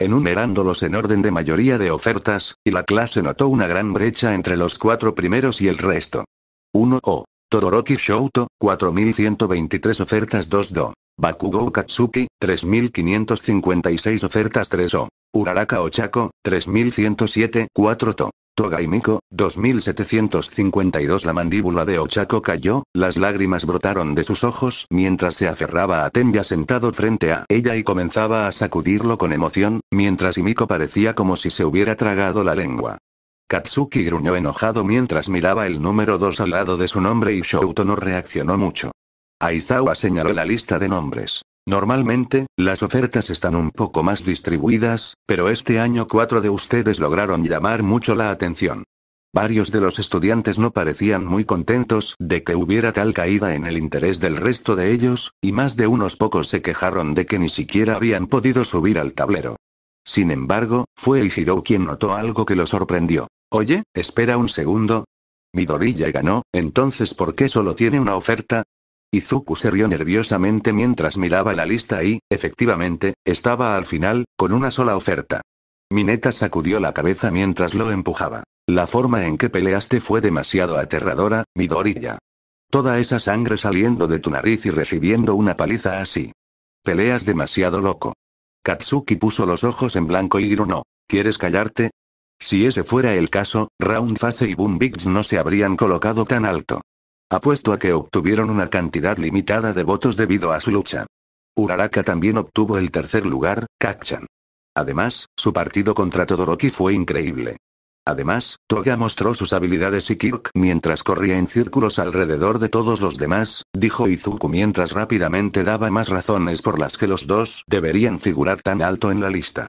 Enumerándolos en orden de mayoría de ofertas, y la clase notó una gran brecha entre los cuatro primeros y el resto. 1O. Todoroki Shouto, 4123 ofertas 2Do. Bakugo Katsuki, 3556 ofertas 3O. Uraraka Ochako, 3107 4To. Togaimiko, 2752 La mandíbula de Ochako cayó, las lágrimas brotaron de sus ojos mientras se aferraba a Tenya sentado frente a ella y comenzaba a sacudirlo con emoción, mientras Imiko parecía como si se hubiera tragado la lengua. Katsuki gruñó enojado mientras miraba el número 2 al lado de su nombre y Shouto no reaccionó mucho. Aizawa señaló la lista de nombres. Normalmente, las ofertas están un poco más distribuidas, pero este año cuatro de ustedes lograron llamar mucho la atención. Varios de los estudiantes no parecían muy contentos de que hubiera tal caída en el interés del resto de ellos, y más de unos pocos se quejaron de que ni siquiera habían podido subir al tablero. Sin embargo, fue Hiro quien notó algo que lo sorprendió. Oye, espera un segundo. Midoriya ganó, entonces ¿por qué solo tiene una oferta? Izuku se rió nerviosamente mientras miraba la lista y, efectivamente, estaba al final, con una sola oferta. Mineta sacudió la cabeza mientras lo empujaba. La forma en que peleaste fue demasiado aterradora, Midoriya. Toda esa sangre saliendo de tu nariz y recibiendo una paliza así. Peleas demasiado loco. Katsuki puso los ojos en blanco y grunó. ¿Quieres callarte? Si ese fuera el caso, Round Face y Boom Bigs no se habrían colocado tan alto. Apuesto a que obtuvieron una cantidad limitada de votos debido a su lucha. Uraraka también obtuvo el tercer lugar, Kakchan. Además, su partido contra Todoroki fue increíble. Además, Toga mostró sus habilidades y Kirk mientras corría en círculos alrededor de todos los demás, dijo Izuku mientras rápidamente daba más razones por las que los dos deberían figurar tan alto en la lista.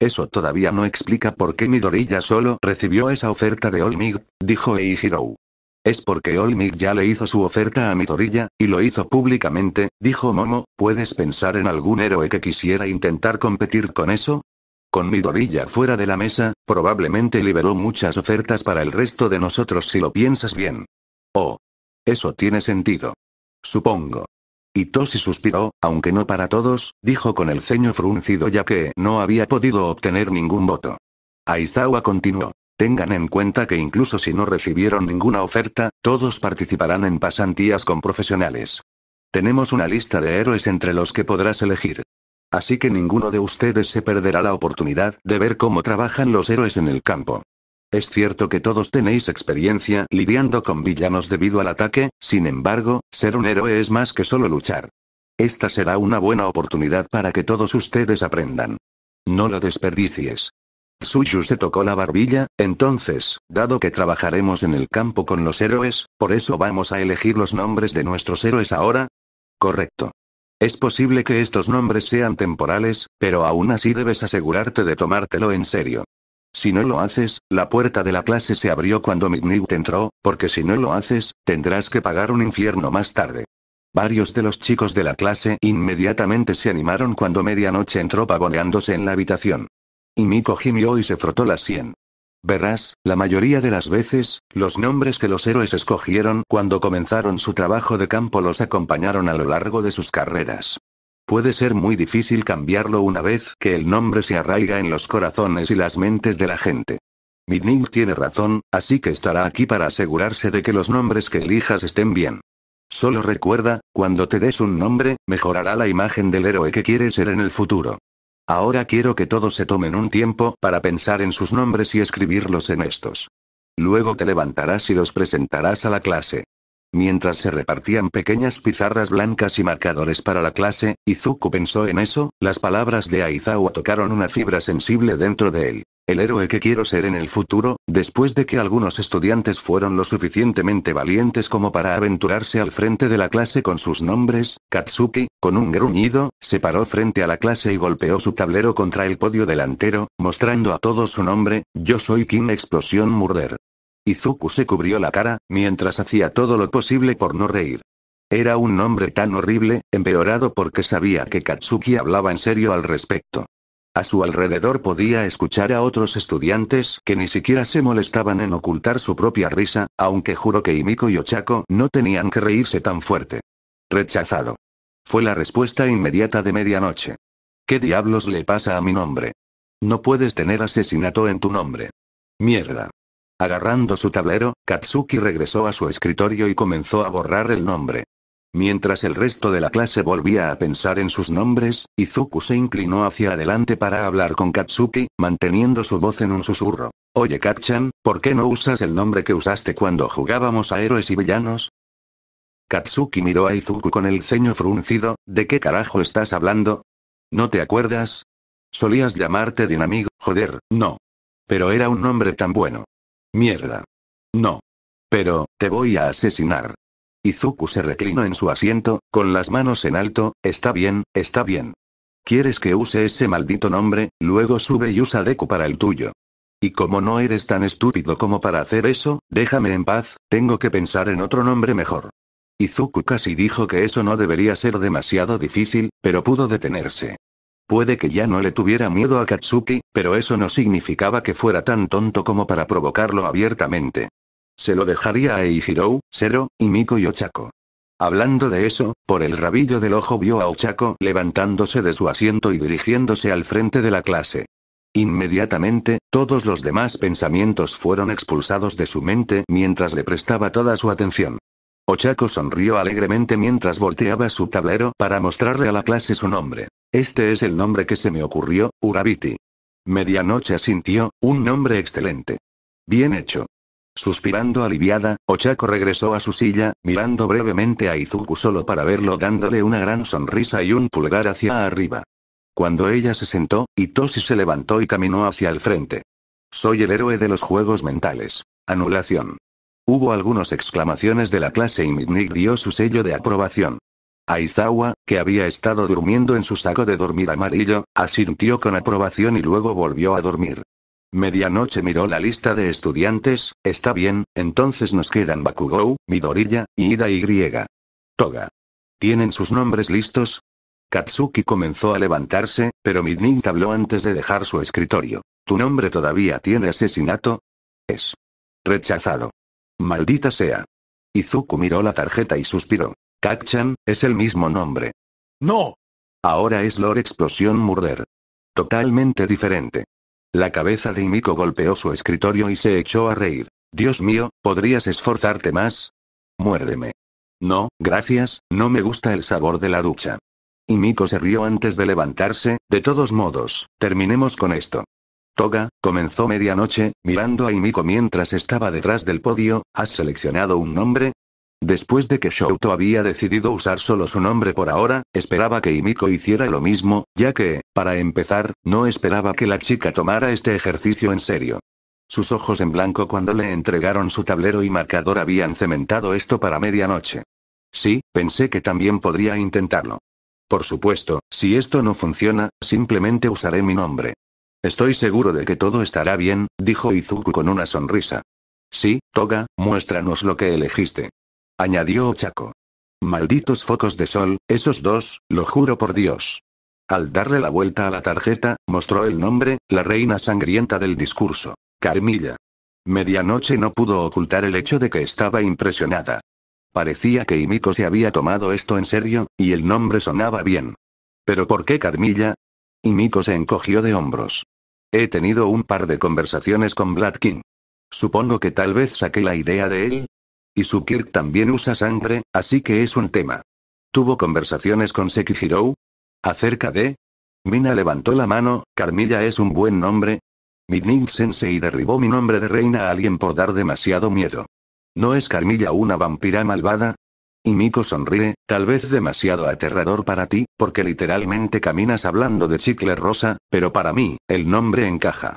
Eso todavía no explica por qué Midoriya solo recibió esa oferta de All dijo Eijiro. Es porque Olmir ya le hizo su oferta a mi y lo hizo públicamente, dijo Momo, ¿puedes pensar en algún héroe que quisiera intentar competir con eso? Con mi fuera de la mesa, probablemente liberó muchas ofertas para el resto de nosotros si lo piensas bien. Oh. Eso tiene sentido. Supongo. Y Tosi suspiró, aunque no para todos, dijo con el ceño fruncido ya que no había podido obtener ningún voto. Aizawa continuó. Tengan en cuenta que incluso si no recibieron ninguna oferta, todos participarán en pasantías con profesionales. Tenemos una lista de héroes entre los que podrás elegir. Así que ninguno de ustedes se perderá la oportunidad de ver cómo trabajan los héroes en el campo. Es cierto que todos tenéis experiencia lidiando con villanos debido al ataque, sin embargo, ser un héroe es más que solo luchar. Esta será una buena oportunidad para que todos ustedes aprendan. No lo desperdicies. Suyu se tocó la barbilla, entonces, dado que trabajaremos en el campo con los héroes, por eso vamos a elegir los nombres de nuestros héroes ahora. Correcto. Es posible que estos nombres sean temporales, pero aún así debes asegurarte de tomártelo en serio. Si no lo haces, la puerta de la clase se abrió cuando Midnight entró, porque si no lo haces, tendrás que pagar un infierno más tarde. Varios de los chicos de la clase inmediatamente se animaron cuando medianoche entró pavoneándose en la habitación. Y Miko gimió y se frotó la sien. Verás, la mayoría de las veces, los nombres que los héroes escogieron cuando comenzaron su trabajo de campo los acompañaron a lo largo de sus carreras. Puede ser muy difícil cambiarlo una vez que el nombre se arraiga en los corazones y las mentes de la gente. Midnig tiene razón, así que estará aquí para asegurarse de que los nombres que elijas estén bien. Solo recuerda, cuando te des un nombre, mejorará la imagen del héroe que quieres ser en el futuro. Ahora quiero que todos se tomen un tiempo para pensar en sus nombres y escribirlos en estos. Luego te levantarás y los presentarás a la clase. Mientras se repartían pequeñas pizarras blancas y marcadores para la clase, Izuku pensó en eso, las palabras de Aizawa tocaron una fibra sensible dentro de él el héroe que quiero ser en el futuro, después de que algunos estudiantes fueron lo suficientemente valientes como para aventurarse al frente de la clase con sus nombres, Katsuki, con un gruñido, se paró frente a la clase y golpeó su tablero contra el podio delantero, mostrando a todos su nombre, yo soy Kim Explosión Murder. Izuku se cubrió la cara, mientras hacía todo lo posible por no reír. Era un nombre tan horrible, empeorado porque sabía que Katsuki hablaba en serio al respecto. A su alrededor podía escuchar a otros estudiantes que ni siquiera se molestaban en ocultar su propia risa, aunque juro que Imiko y Ochako no tenían que reírse tan fuerte. Rechazado. Fue la respuesta inmediata de medianoche. ¿Qué diablos le pasa a mi nombre? No puedes tener asesinato en tu nombre. Mierda. Agarrando su tablero, Katsuki regresó a su escritorio y comenzó a borrar el nombre. Mientras el resto de la clase volvía a pensar en sus nombres, Izuku se inclinó hacia adelante para hablar con Katsuki, manteniendo su voz en un susurro. Oye Capchan, ¿por qué no usas el nombre que usaste cuando jugábamos a héroes y villanos? Katsuki miró a Izuku con el ceño fruncido, ¿de qué carajo estás hablando? ¿No te acuerdas? Solías llamarte Dinamigo, joder, no. Pero era un nombre tan bueno. Mierda. No. Pero, te voy a asesinar. Izuku se reclinó en su asiento, con las manos en alto, está bien, está bien. ¿Quieres que use ese maldito nombre? Luego sube y usa Deku para el tuyo. Y como no eres tan estúpido como para hacer eso, déjame en paz, tengo que pensar en otro nombre mejor. Izuku casi dijo que eso no debería ser demasiado difícil, pero pudo detenerse. Puede que ya no le tuviera miedo a Katsuki, pero eso no significaba que fuera tan tonto como para provocarlo abiertamente. Se lo dejaría a Eijirou, Sero, y Miko y Ochako. Hablando de eso, por el rabillo del ojo vio a Ochako levantándose de su asiento y dirigiéndose al frente de la clase. Inmediatamente, todos los demás pensamientos fueron expulsados de su mente mientras le prestaba toda su atención. Ochako sonrió alegremente mientras volteaba su tablero para mostrarle a la clase su nombre. Este es el nombre que se me ocurrió, Urabiti. Medianoche sintió, un nombre excelente. Bien hecho. Suspirando aliviada, Ochako regresó a su silla, mirando brevemente a Izuku solo para verlo dándole una gran sonrisa y un pulgar hacia arriba. Cuando ella se sentó, Itoshi se levantó y caminó hacia el frente. Soy el héroe de los juegos mentales. Anulación. Hubo algunas exclamaciones de la clase y Midnick dio su sello de aprobación. Aizawa, que había estado durmiendo en su saco de dormir amarillo, asintió con aprobación y luego volvió a dormir. Medianoche miró la lista de estudiantes, está bien, entonces nos quedan Bakugou, Midorilla, y Ida y Griega. Toga. ¿Tienen sus nombres listos? Katsuki comenzó a levantarse, pero Midnin habló antes de dejar su escritorio. ¿Tu nombre todavía tiene asesinato? Es. Rechazado. Maldita sea. Izuku miró la tarjeta y suspiró. Kakchan, es el mismo nombre. ¡No! Ahora es Lord Explosión Murder. Totalmente diferente. La cabeza de Imiko golpeó su escritorio y se echó a reír. Dios mío, ¿podrías esforzarte más? Muérdeme. No, gracias, no me gusta el sabor de la ducha. Imiko se rió antes de levantarse, de todos modos, terminemos con esto. Toga, comenzó medianoche, mirando a Imiko mientras estaba detrás del podio, ¿has seleccionado un nombre? Después de que Shouto había decidido usar solo su nombre por ahora, esperaba que Imiko hiciera lo mismo, ya que, para empezar, no esperaba que la chica tomara este ejercicio en serio. Sus ojos en blanco cuando le entregaron su tablero y marcador habían cementado esto para medianoche. Sí, pensé que también podría intentarlo. Por supuesto, si esto no funciona, simplemente usaré mi nombre. Estoy seguro de que todo estará bien, dijo Izuku con una sonrisa. Sí, Toga, muéstranos lo que elegiste añadió Chaco. Malditos focos de sol, esos dos, lo juro por Dios. Al darle la vuelta a la tarjeta, mostró el nombre, la reina sangrienta del discurso. Carmilla. Medianoche no pudo ocultar el hecho de que estaba impresionada. Parecía que Imiko se había tomado esto en serio, y el nombre sonaba bien. ¿Pero por qué Carmilla? Imiko se encogió de hombros. He tenido un par de conversaciones con Black Supongo que tal vez saqué la idea de él, y su Kirk también usa sangre, así que es un tema. ¿Tuvo conversaciones con Sekihiro? ¿Acerca de? Mina levantó la mano, Carmilla es un buen nombre. Mi Sensei derribó mi nombre de reina a alguien por dar demasiado miedo. ¿No es Carmilla una vampira malvada? Y Miko sonríe, tal vez demasiado aterrador para ti, porque literalmente caminas hablando de chicle rosa, pero para mí, el nombre encaja.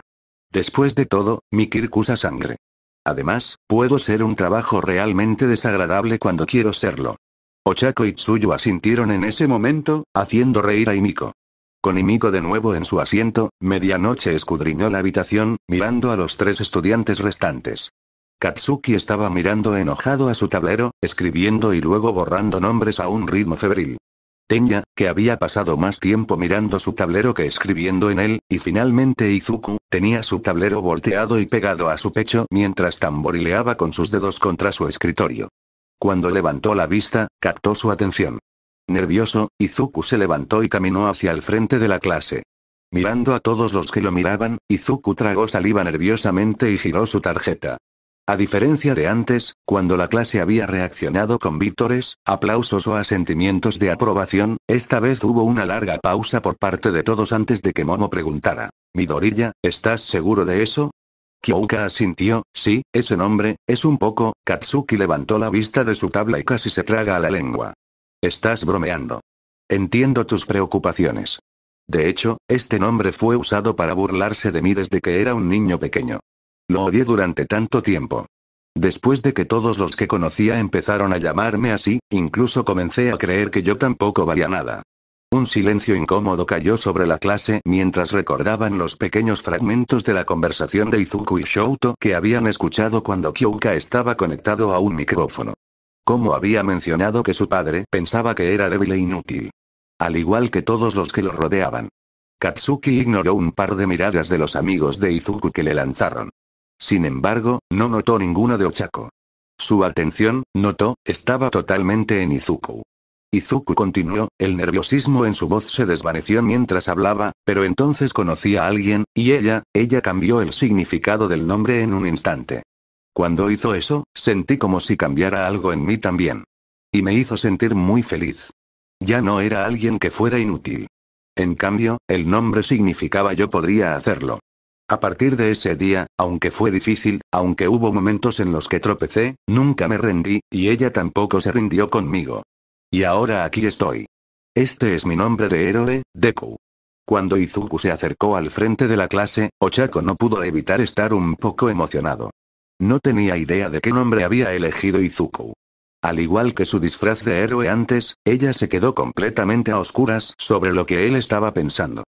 Después de todo, mi Kirk usa sangre. Además, puedo ser un trabajo realmente desagradable cuando quiero serlo. Ochako y Tsuyo asintieron en ese momento, haciendo reír a Imiko. Con Imiko de nuevo en su asiento, medianoche escudriñó la habitación, mirando a los tres estudiantes restantes. Katsuki estaba mirando enojado a su tablero, escribiendo y luego borrando nombres a un ritmo febril. Tenya, que había pasado más tiempo mirando su tablero que escribiendo en él, y finalmente Izuku, tenía su tablero volteado y pegado a su pecho mientras tamborileaba con sus dedos contra su escritorio. Cuando levantó la vista, captó su atención. Nervioso, Izuku se levantó y caminó hacia el frente de la clase. Mirando a todos los que lo miraban, Izuku tragó saliva nerviosamente y giró su tarjeta. A diferencia de antes, cuando la clase había reaccionado con víctores, aplausos o asentimientos de aprobación, esta vez hubo una larga pausa por parte de todos antes de que Momo preguntara. Midorilla, ¿estás seguro de eso? Kyouka asintió, sí, ese nombre, es un poco, Katsuki levantó la vista de su tabla y casi se traga a la lengua. Estás bromeando. Entiendo tus preocupaciones. De hecho, este nombre fue usado para burlarse de mí desde que era un niño pequeño. Lo odié durante tanto tiempo. Después de que todos los que conocía empezaron a llamarme así, incluso comencé a creer que yo tampoco valía nada. Un silencio incómodo cayó sobre la clase mientras recordaban los pequeños fragmentos de la conversación de Izuku y Shouto que habían escuchado cuando Kyouka estaba conectado a un micrófono. Como había mencionado que su padre pensaba que era débil e inútil. Al igual que todos los que lo rodeaban. Katsuki ignoró un par de miradas de los amigos de Izuku que le lanzaron. Sin embargo, no notó ninguno de Ochako. Su atención, notó, estaba totalmente en Izuku. Izuku continuó, el nerviosismo en su voz se desvaneció mientras hablaba, pero entonces conocía a alguien, y ella, ella cambió el significado del nombre en un instante. Cuando hizo eso, sentí como si cambiara algo en mí también. Y me hizo sentir muy feliz. Ya no era alguien que fuera inútil. En cambio, el nombre significaba yo podría hacerlo. A partir de ese día, aunque fue difícil, aunque hubo momentos en los que tropecé, nunca me rendí, y ella tampoco se rindió conmigo. Y ahora aquí estoy. Este es mi nombre de héroe, Deku. Cuando Izuku se acercó al frente de la clase, Ochako no pudo evitar estar un poco emocionado. No tenía idea de qué nombre había elegido Izuku. Al igual que su disfraz de héroe antes, ella se quedó completamente a oscuras sobre lo que él estaba pensando.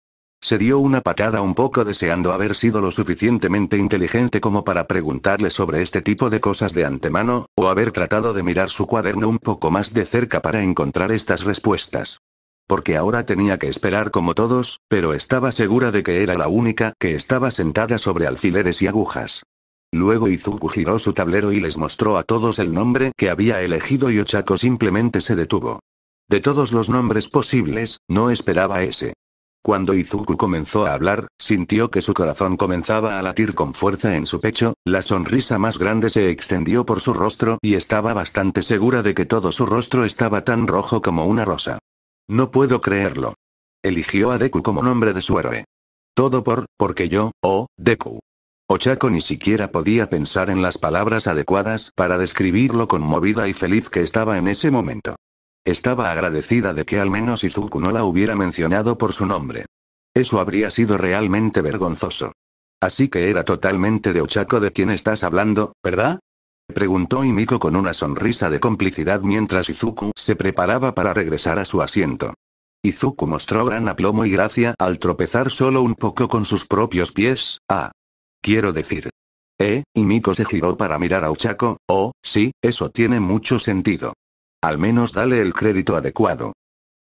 Se dio una patada un poco deseando haber sido lo suficientemente inteligente como para preguntarle sobre este tipo de cosas de antemano, o haber tratado de mirar su cuaderno un poco más de cerca para encontrar estas respuestas. Porque ahora tenía que esperar como todos, pero estaba segura de que era la única que estaba sentada sobre alfileres y agujas. Luego Izuku giró su tablero y les mostró a todos el nombre que había elegido y Ochako simplemente se detuvo. De todos los nombres posibles, no esperaba ese. Cuando Izuku comenzó a hablar, sintió que su corazón comenzaba a latir con fuerza en su pecho, la sonrisa más grande se extendió por su rostro y estaba bastante segura de que todo su rostro estaba tan rojo como una rosa. No puedo creerlo. Eligió a Deku como nombre de su héroe. Todo por, porque yo, oh, Deku. Ochako ni siquiera podía pensar en las palabras adecuadas para describir lo conmovida y feliz que estaba en ese momento. Estaba agradecida de que al menos Izuku no la hubiera mencionado por su nombre. Eso habría sido realmente vergonzoso. Así que era totalmente de Ochako de quien estás hablando, ¿verdad? Preguntó Imiko con una sonrisa de complicidad mientras Izuku se preparaba para regresar a su asiento. Izuku mostró gran aplomo y gracia al tropezar solo un poco con sus propios pies, ah. Quiero decir. Eh, Imiko se giró para mirar a Ochako, oh, sí, eso tiene mucho sentido. Al menos dale el crédito adecuado.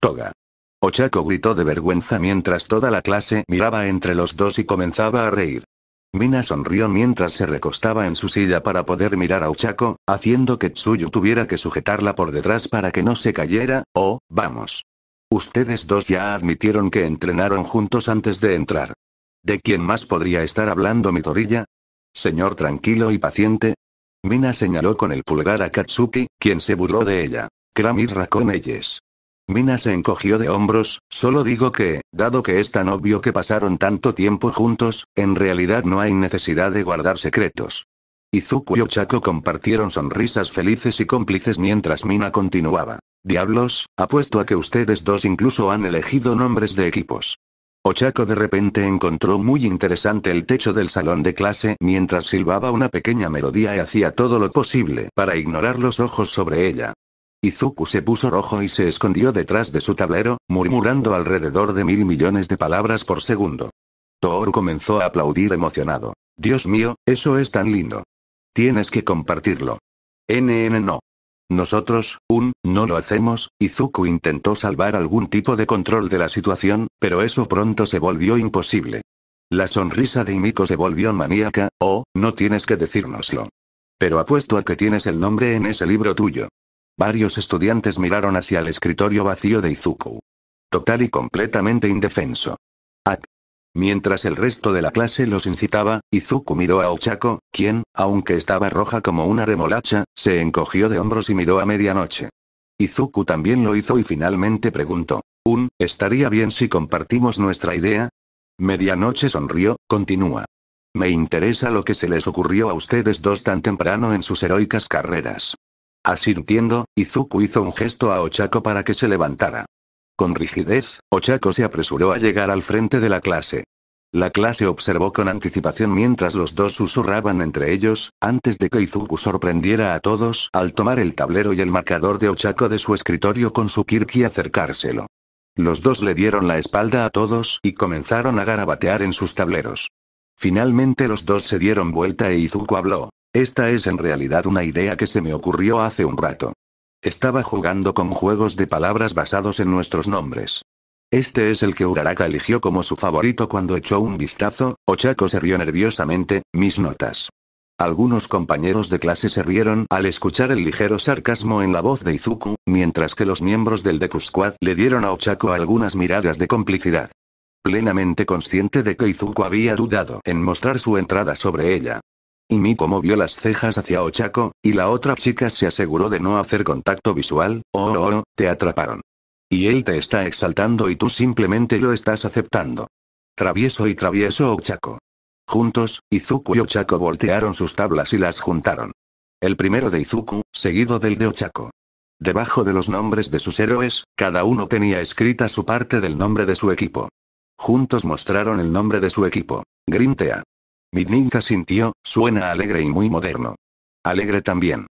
Toga. Ochako gritó de vergüenza mientras toda la clase miraba entre los dos y comenzaba a reír. Mina sonrió mientras se recostaba en su silla para poder mirar a Ochako, haciendo que Tsuyu tuviera que sujetarla por detrás para que no se cayera, oh, vamos. Ustedes dos ya admitieron que entrenaron juntos antes de entrar. ¿De quién más podría estar hablando mi torilla? Señor tranquilo y paciente, Mina señaló con el pulgar a Katsuki, quien se burló de ella. Kramirra con ellos. Mina se encogió de hombros, solo digo que, dado que es tan obvio que pasaron tanto tiempo juntos, en realidad no hay necesidad de guardar secretos. Izuku y Ochako compartieron sonrisas felices y cómplices mientras Mina continuaba. Diablos, apuesto a que ustedes dos incluso han elegido nombres de equipos. Ochako de repente encontró muy interesante el techo del salón de clase mientras silbaba una pequeña melodía y hacía todo lo posible para ignorar los ojos sobre ella. Izuku se puso rojo y se escondió detrás de su tablero, murmurando alrededor de mil millones de palabras por segundo. Toor comenzó a aplaudir emocionado. Dios mío, eso es tan lindo. Tienes que compartirlo. NN no. Nosotros, un, no lo hacemos, Izuku intentó salvar algún tipo de control de la situación, pero eso pronto se volvió imposible. La sonrisa de Imiko se volvió maníaca, oh, no tienes que decírnoslo. Pero apuesto a que tienes el nombre en ese libro tuyo. Varios estudiantes miraron hacia el escritorio vacío de Izuku. Total y completamente indefenso. Mientras el resto de la clase los incitaba, Izuku miró a Ochako, quien, aunque estaba roja como una remolacha, se encogió de hombros y miró a medianoche. Izuku también lo hizo y finalmente preguntó. Un, ¿estaría bien si compartimos nuestra idea? Medianoche sonrió, continúa. Me interesa lo que se les ocurrió a ustedes dos tan temprano en sus heroicas carreras. Asintiendo, Izuku hizo un gesto a Ochako para que se levantara. Con rigidez, Ochako se apresuró a llegar al frente de la clase. La clase observó con anticipación mientras los dos susurraban entre ellos, antes de que Izuku sorprendiera a todos al tomar el tablero y el marcador de Ochako de su escritorio con su kirki y acercárselo. Los dos le dieron la espalda a todos y comenzaron a garabatear en sus tableros. Finalmente los dos se dieron vuelta e Izuku habló. Esta es en realidad una idea que se me ocurrió hace un rato. Estaba jugando con juegos de palabras basados en nuestros nombres. Este es el que Uraraka eligió como su favorito cuando echó un vistazo, Ochako se rió nerviosamente, mis notas. Algunos compañeros de clase se rieron al escuchar el ligero sarcasmo en la voz de Izuku, mientras que los miembros del Deku Squad le dieron a Ochako algunas miradas de complicidad. Plenamente consciente de que Izuku había dudado en mostrar su entrada sobre ella, y Miko movió las cejas hacia Ochako, y la otra chica se aseguró de no hacer contacto visual, oh, oh, te atraparon. Y él te está exaltando y tú simplemente lo estás aceptando. Travieso y travieso Ochako. Juntos, Izuku y Ochako voltearon sus tablas y las juntaron. El primero de Izuku, seguido del de Ochako. Debajo de los nombres de sus héroes, cada uno tenía escrita su parte del nombre de su equipo. Juntos mostraron el nombre de su equipo. Grintea. Midnight sintió, suena alegre y muy moderno. Alegre también.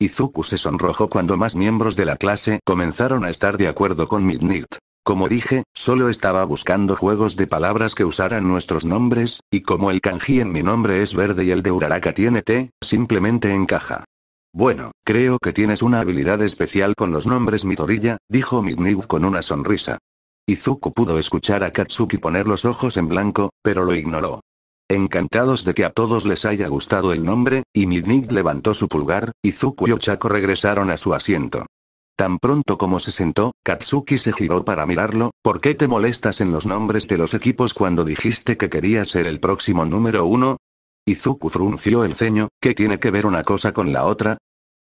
Izuku se sonrojó cuando más miembros de la clase comenzaron a estar de acuerdo con Midnight. Como dije, solo estaba buscando juegos de palabras que usaran nuestros nombres, y como el kanji en mi nombre es verde y el de Uraraka tiene T, simplemente encaja. Bueno, creo que tienes una habilidad especial con los nombres Midorilla, dijo Midnight con una sonrisa. Izuku pudo escuchar a Katsuki poner los ojos en blanco, pero lo ignoró. Encantados de que a todos les haya gustado el nombre, y Midnick levantó su pulgar, Izuku y Ochako regresaron a su asiento. Tan pronto como se sentó, Katsuki se giró para mirarlo, ¿por qué te molestas en los nombres de los equipos cuando dijiste que querías ser el próximo número uno? Izuku frunció el ceño, ¿qué tiene que ver una cosa con la otra?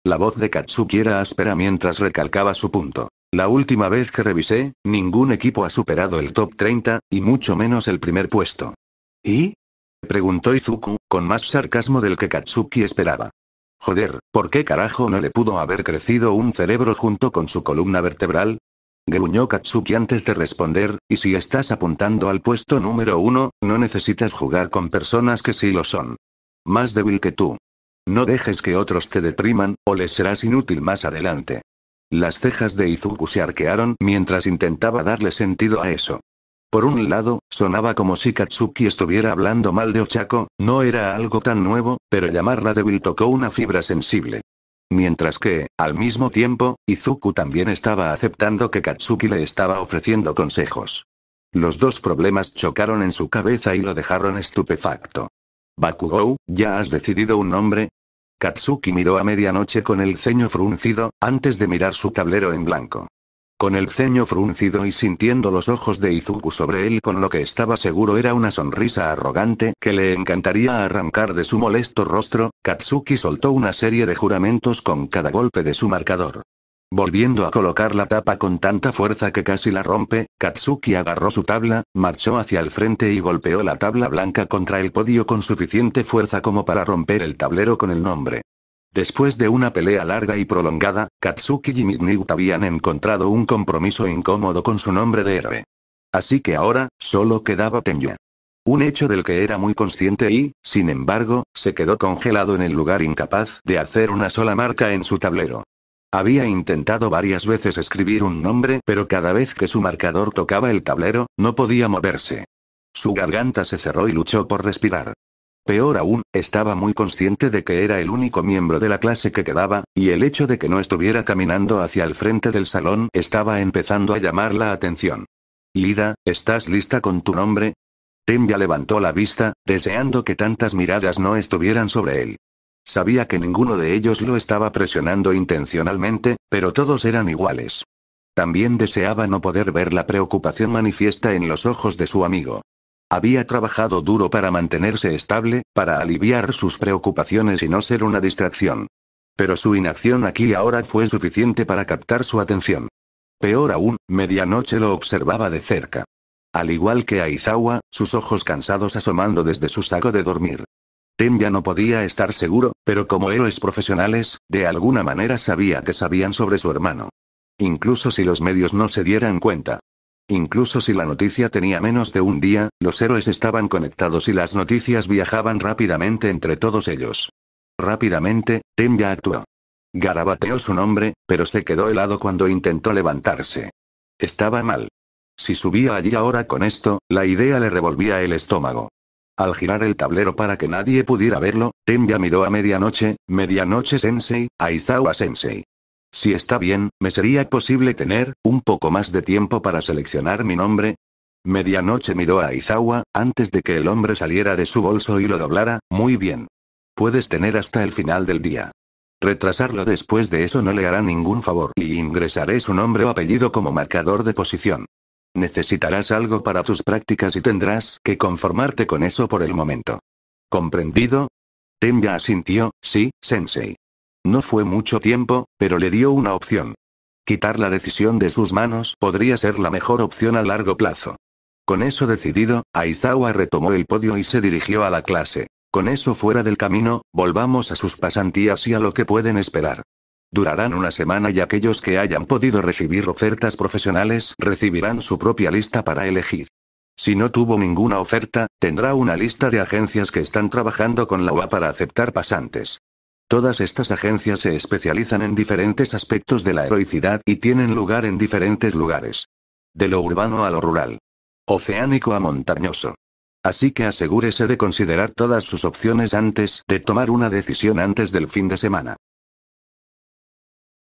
La voz de Katsuki era áspera mientras recalcaba su punto. La última vez que revisé, ningún equipo ha superado el top 30, y mucho menos el primer puesto. ¿Y? preguntó Izuku, con más sarcasmo del que Katsuki esperaba. Joder, ¿por qué carajo no le pudo haber crecido un cerebro junto con su columna vertebral? Gruñó Katsuki antes de responder, y si estás apuntando al puesto número uno, no necesitas jugar con personas que sí lo son. Más débil que tú. No dejes que otros te depriman, o les serás inútil más adelante. Las cejas de Izuku se arquearon mientras intentaba darle sentido a eso. Por un lado, sonaba como si Katsuki estuviera hablando mal de Ochako, no era algo tan nuevo, pero llamarla débil tocó una fibra sensible. Mientras que, al mismo tiempo, Izuku también estaba aceptando que Katsuki le estaba ofreciendo consejos. Los dos problemas chocaron en su cabeza y lo dejaron estupefacto. Bakugou, ¿ya has decidido un nombre? Katsuki miró a medianoche con el ceño fruncido, antes de mirar su tablero en blanco. Con el ceño fruncido y sintiendo los ojos de Izuku sobre él con lo que estaba seguro era una sonrisa arrogante que le encantaría arrancar de su molesto rostro, Katsuki soltó una serie de juramentos con cada golpe de su marcador. Volviendo a colocar la tapa con tanta fuerza que casi la rompe, Katsuki agarró su tabla, marchó hacia el frente y golpeó la tabla blanca contra el podio con suficiente fuerza como para romper el tablero con el nombre. Después de una pelea larga y prolongada, Katsuki y Midnigut habían encontrado un compromiso incómodo con su nombre de héroe. Así que ahora, solo quedaba Tenya. Un hecho del que era muy consciente y, sin embargo, se quedó congelado en el lugar incapaz de hacer una sola marca en su tablero. Había intentado varias veces escribir un nombre, pero cada vez que su marcador tocaba el tablero, no podía moverse. Su garganta se cerró y luchó por respirar. Peor aún, estaba muy consciente de que era el único miembro de la clase que quedaba, y el hecho de que no estuviera caminando hacia el frente del salón estaba empezando a llamar la atención. Lida, ¿estás lista con tu nombre? Tembia levantó la vista, deseando que tantas miradas no estuvieran sobre él. Sabía que ninguno de ellos lo estaba presionando intencionalmente, pero todos eran iguales. También deseaba no poder ver la preocupación manifiesta en los ojos de su amigo. Había trabajado duro para mantenerse estable, para aliviar sus preocupaciones y no ser una distracción. Pero su inacción aquí y ahora fue suficiente para captar su atención. Peor aún, medianoche lo observaba de cerca. Al igual que Aizawa, sus ojos cansados asomando desde su saco de dormir. ya no podía estar seguro, pero como héroes profesionales, de alguna manera sabía que sabían sobre su hermano. Incluso si los medios no se dieran cuenta. Incluso si la noticia tenía menos de un día, los héroes estaban conectados y las noticias viajaban rápidamente entre todos ellos. Rápidamente, Tenya actuó. Garabateó su nombre, pero se quedó helado cuando intentó levantarse. Estaba mal. Si subía allí ahora con esto, la idea le revolvía el estómago. Al girar el tablero para que nadie pudiera verlo, Tenya miró a medianoche, medianoche sensei, Aizawa sensei. Si está bien, ¿me sería posible tener un poco más de tiempo para seleccionar mi nombre? Medianoche miró a Izawa, antes de que el hombre saliera de su bolso y lo doblara, muy bien. Puedes tener hasta el final del día. Retrasarlo después de eso no le hará ningún favor y ingresaré su nombre o apellido como marcador de posición. Necesitarás algo para tus prácticas y tendrás que conformarte con eso por el momento. ¿Comprendido? Tenya asintió, sí, sensei. No fue mucho tiempo, pero le dio una opción. Quitar la decisión de sus manos podría ser la mejor opción a largo plazo. Con eso decidido, Aizawa retomó el podio y se dirigió a la clase. Con eso fuera del camino, volvamos a sus pasantías y a lo que pueden esperar. Durarán una semana y aquellos que hayan podido recibir ofertas profesionales recibirán su propia lista para elegir. Si no tuvo ninguna oferta, tendrá una lista de agencias que están trabajando con la UA para aceptar pasantes. Todas estas agencias se especializan en diferentes aspectos de la heroicidad y tienen lugar en diferentes lugares. De lo urbano a lo rural. Oceánico a montañoso. Así que asegúrese de considerar todas sus opciones antes de tomar una decisión antes del fin de semana.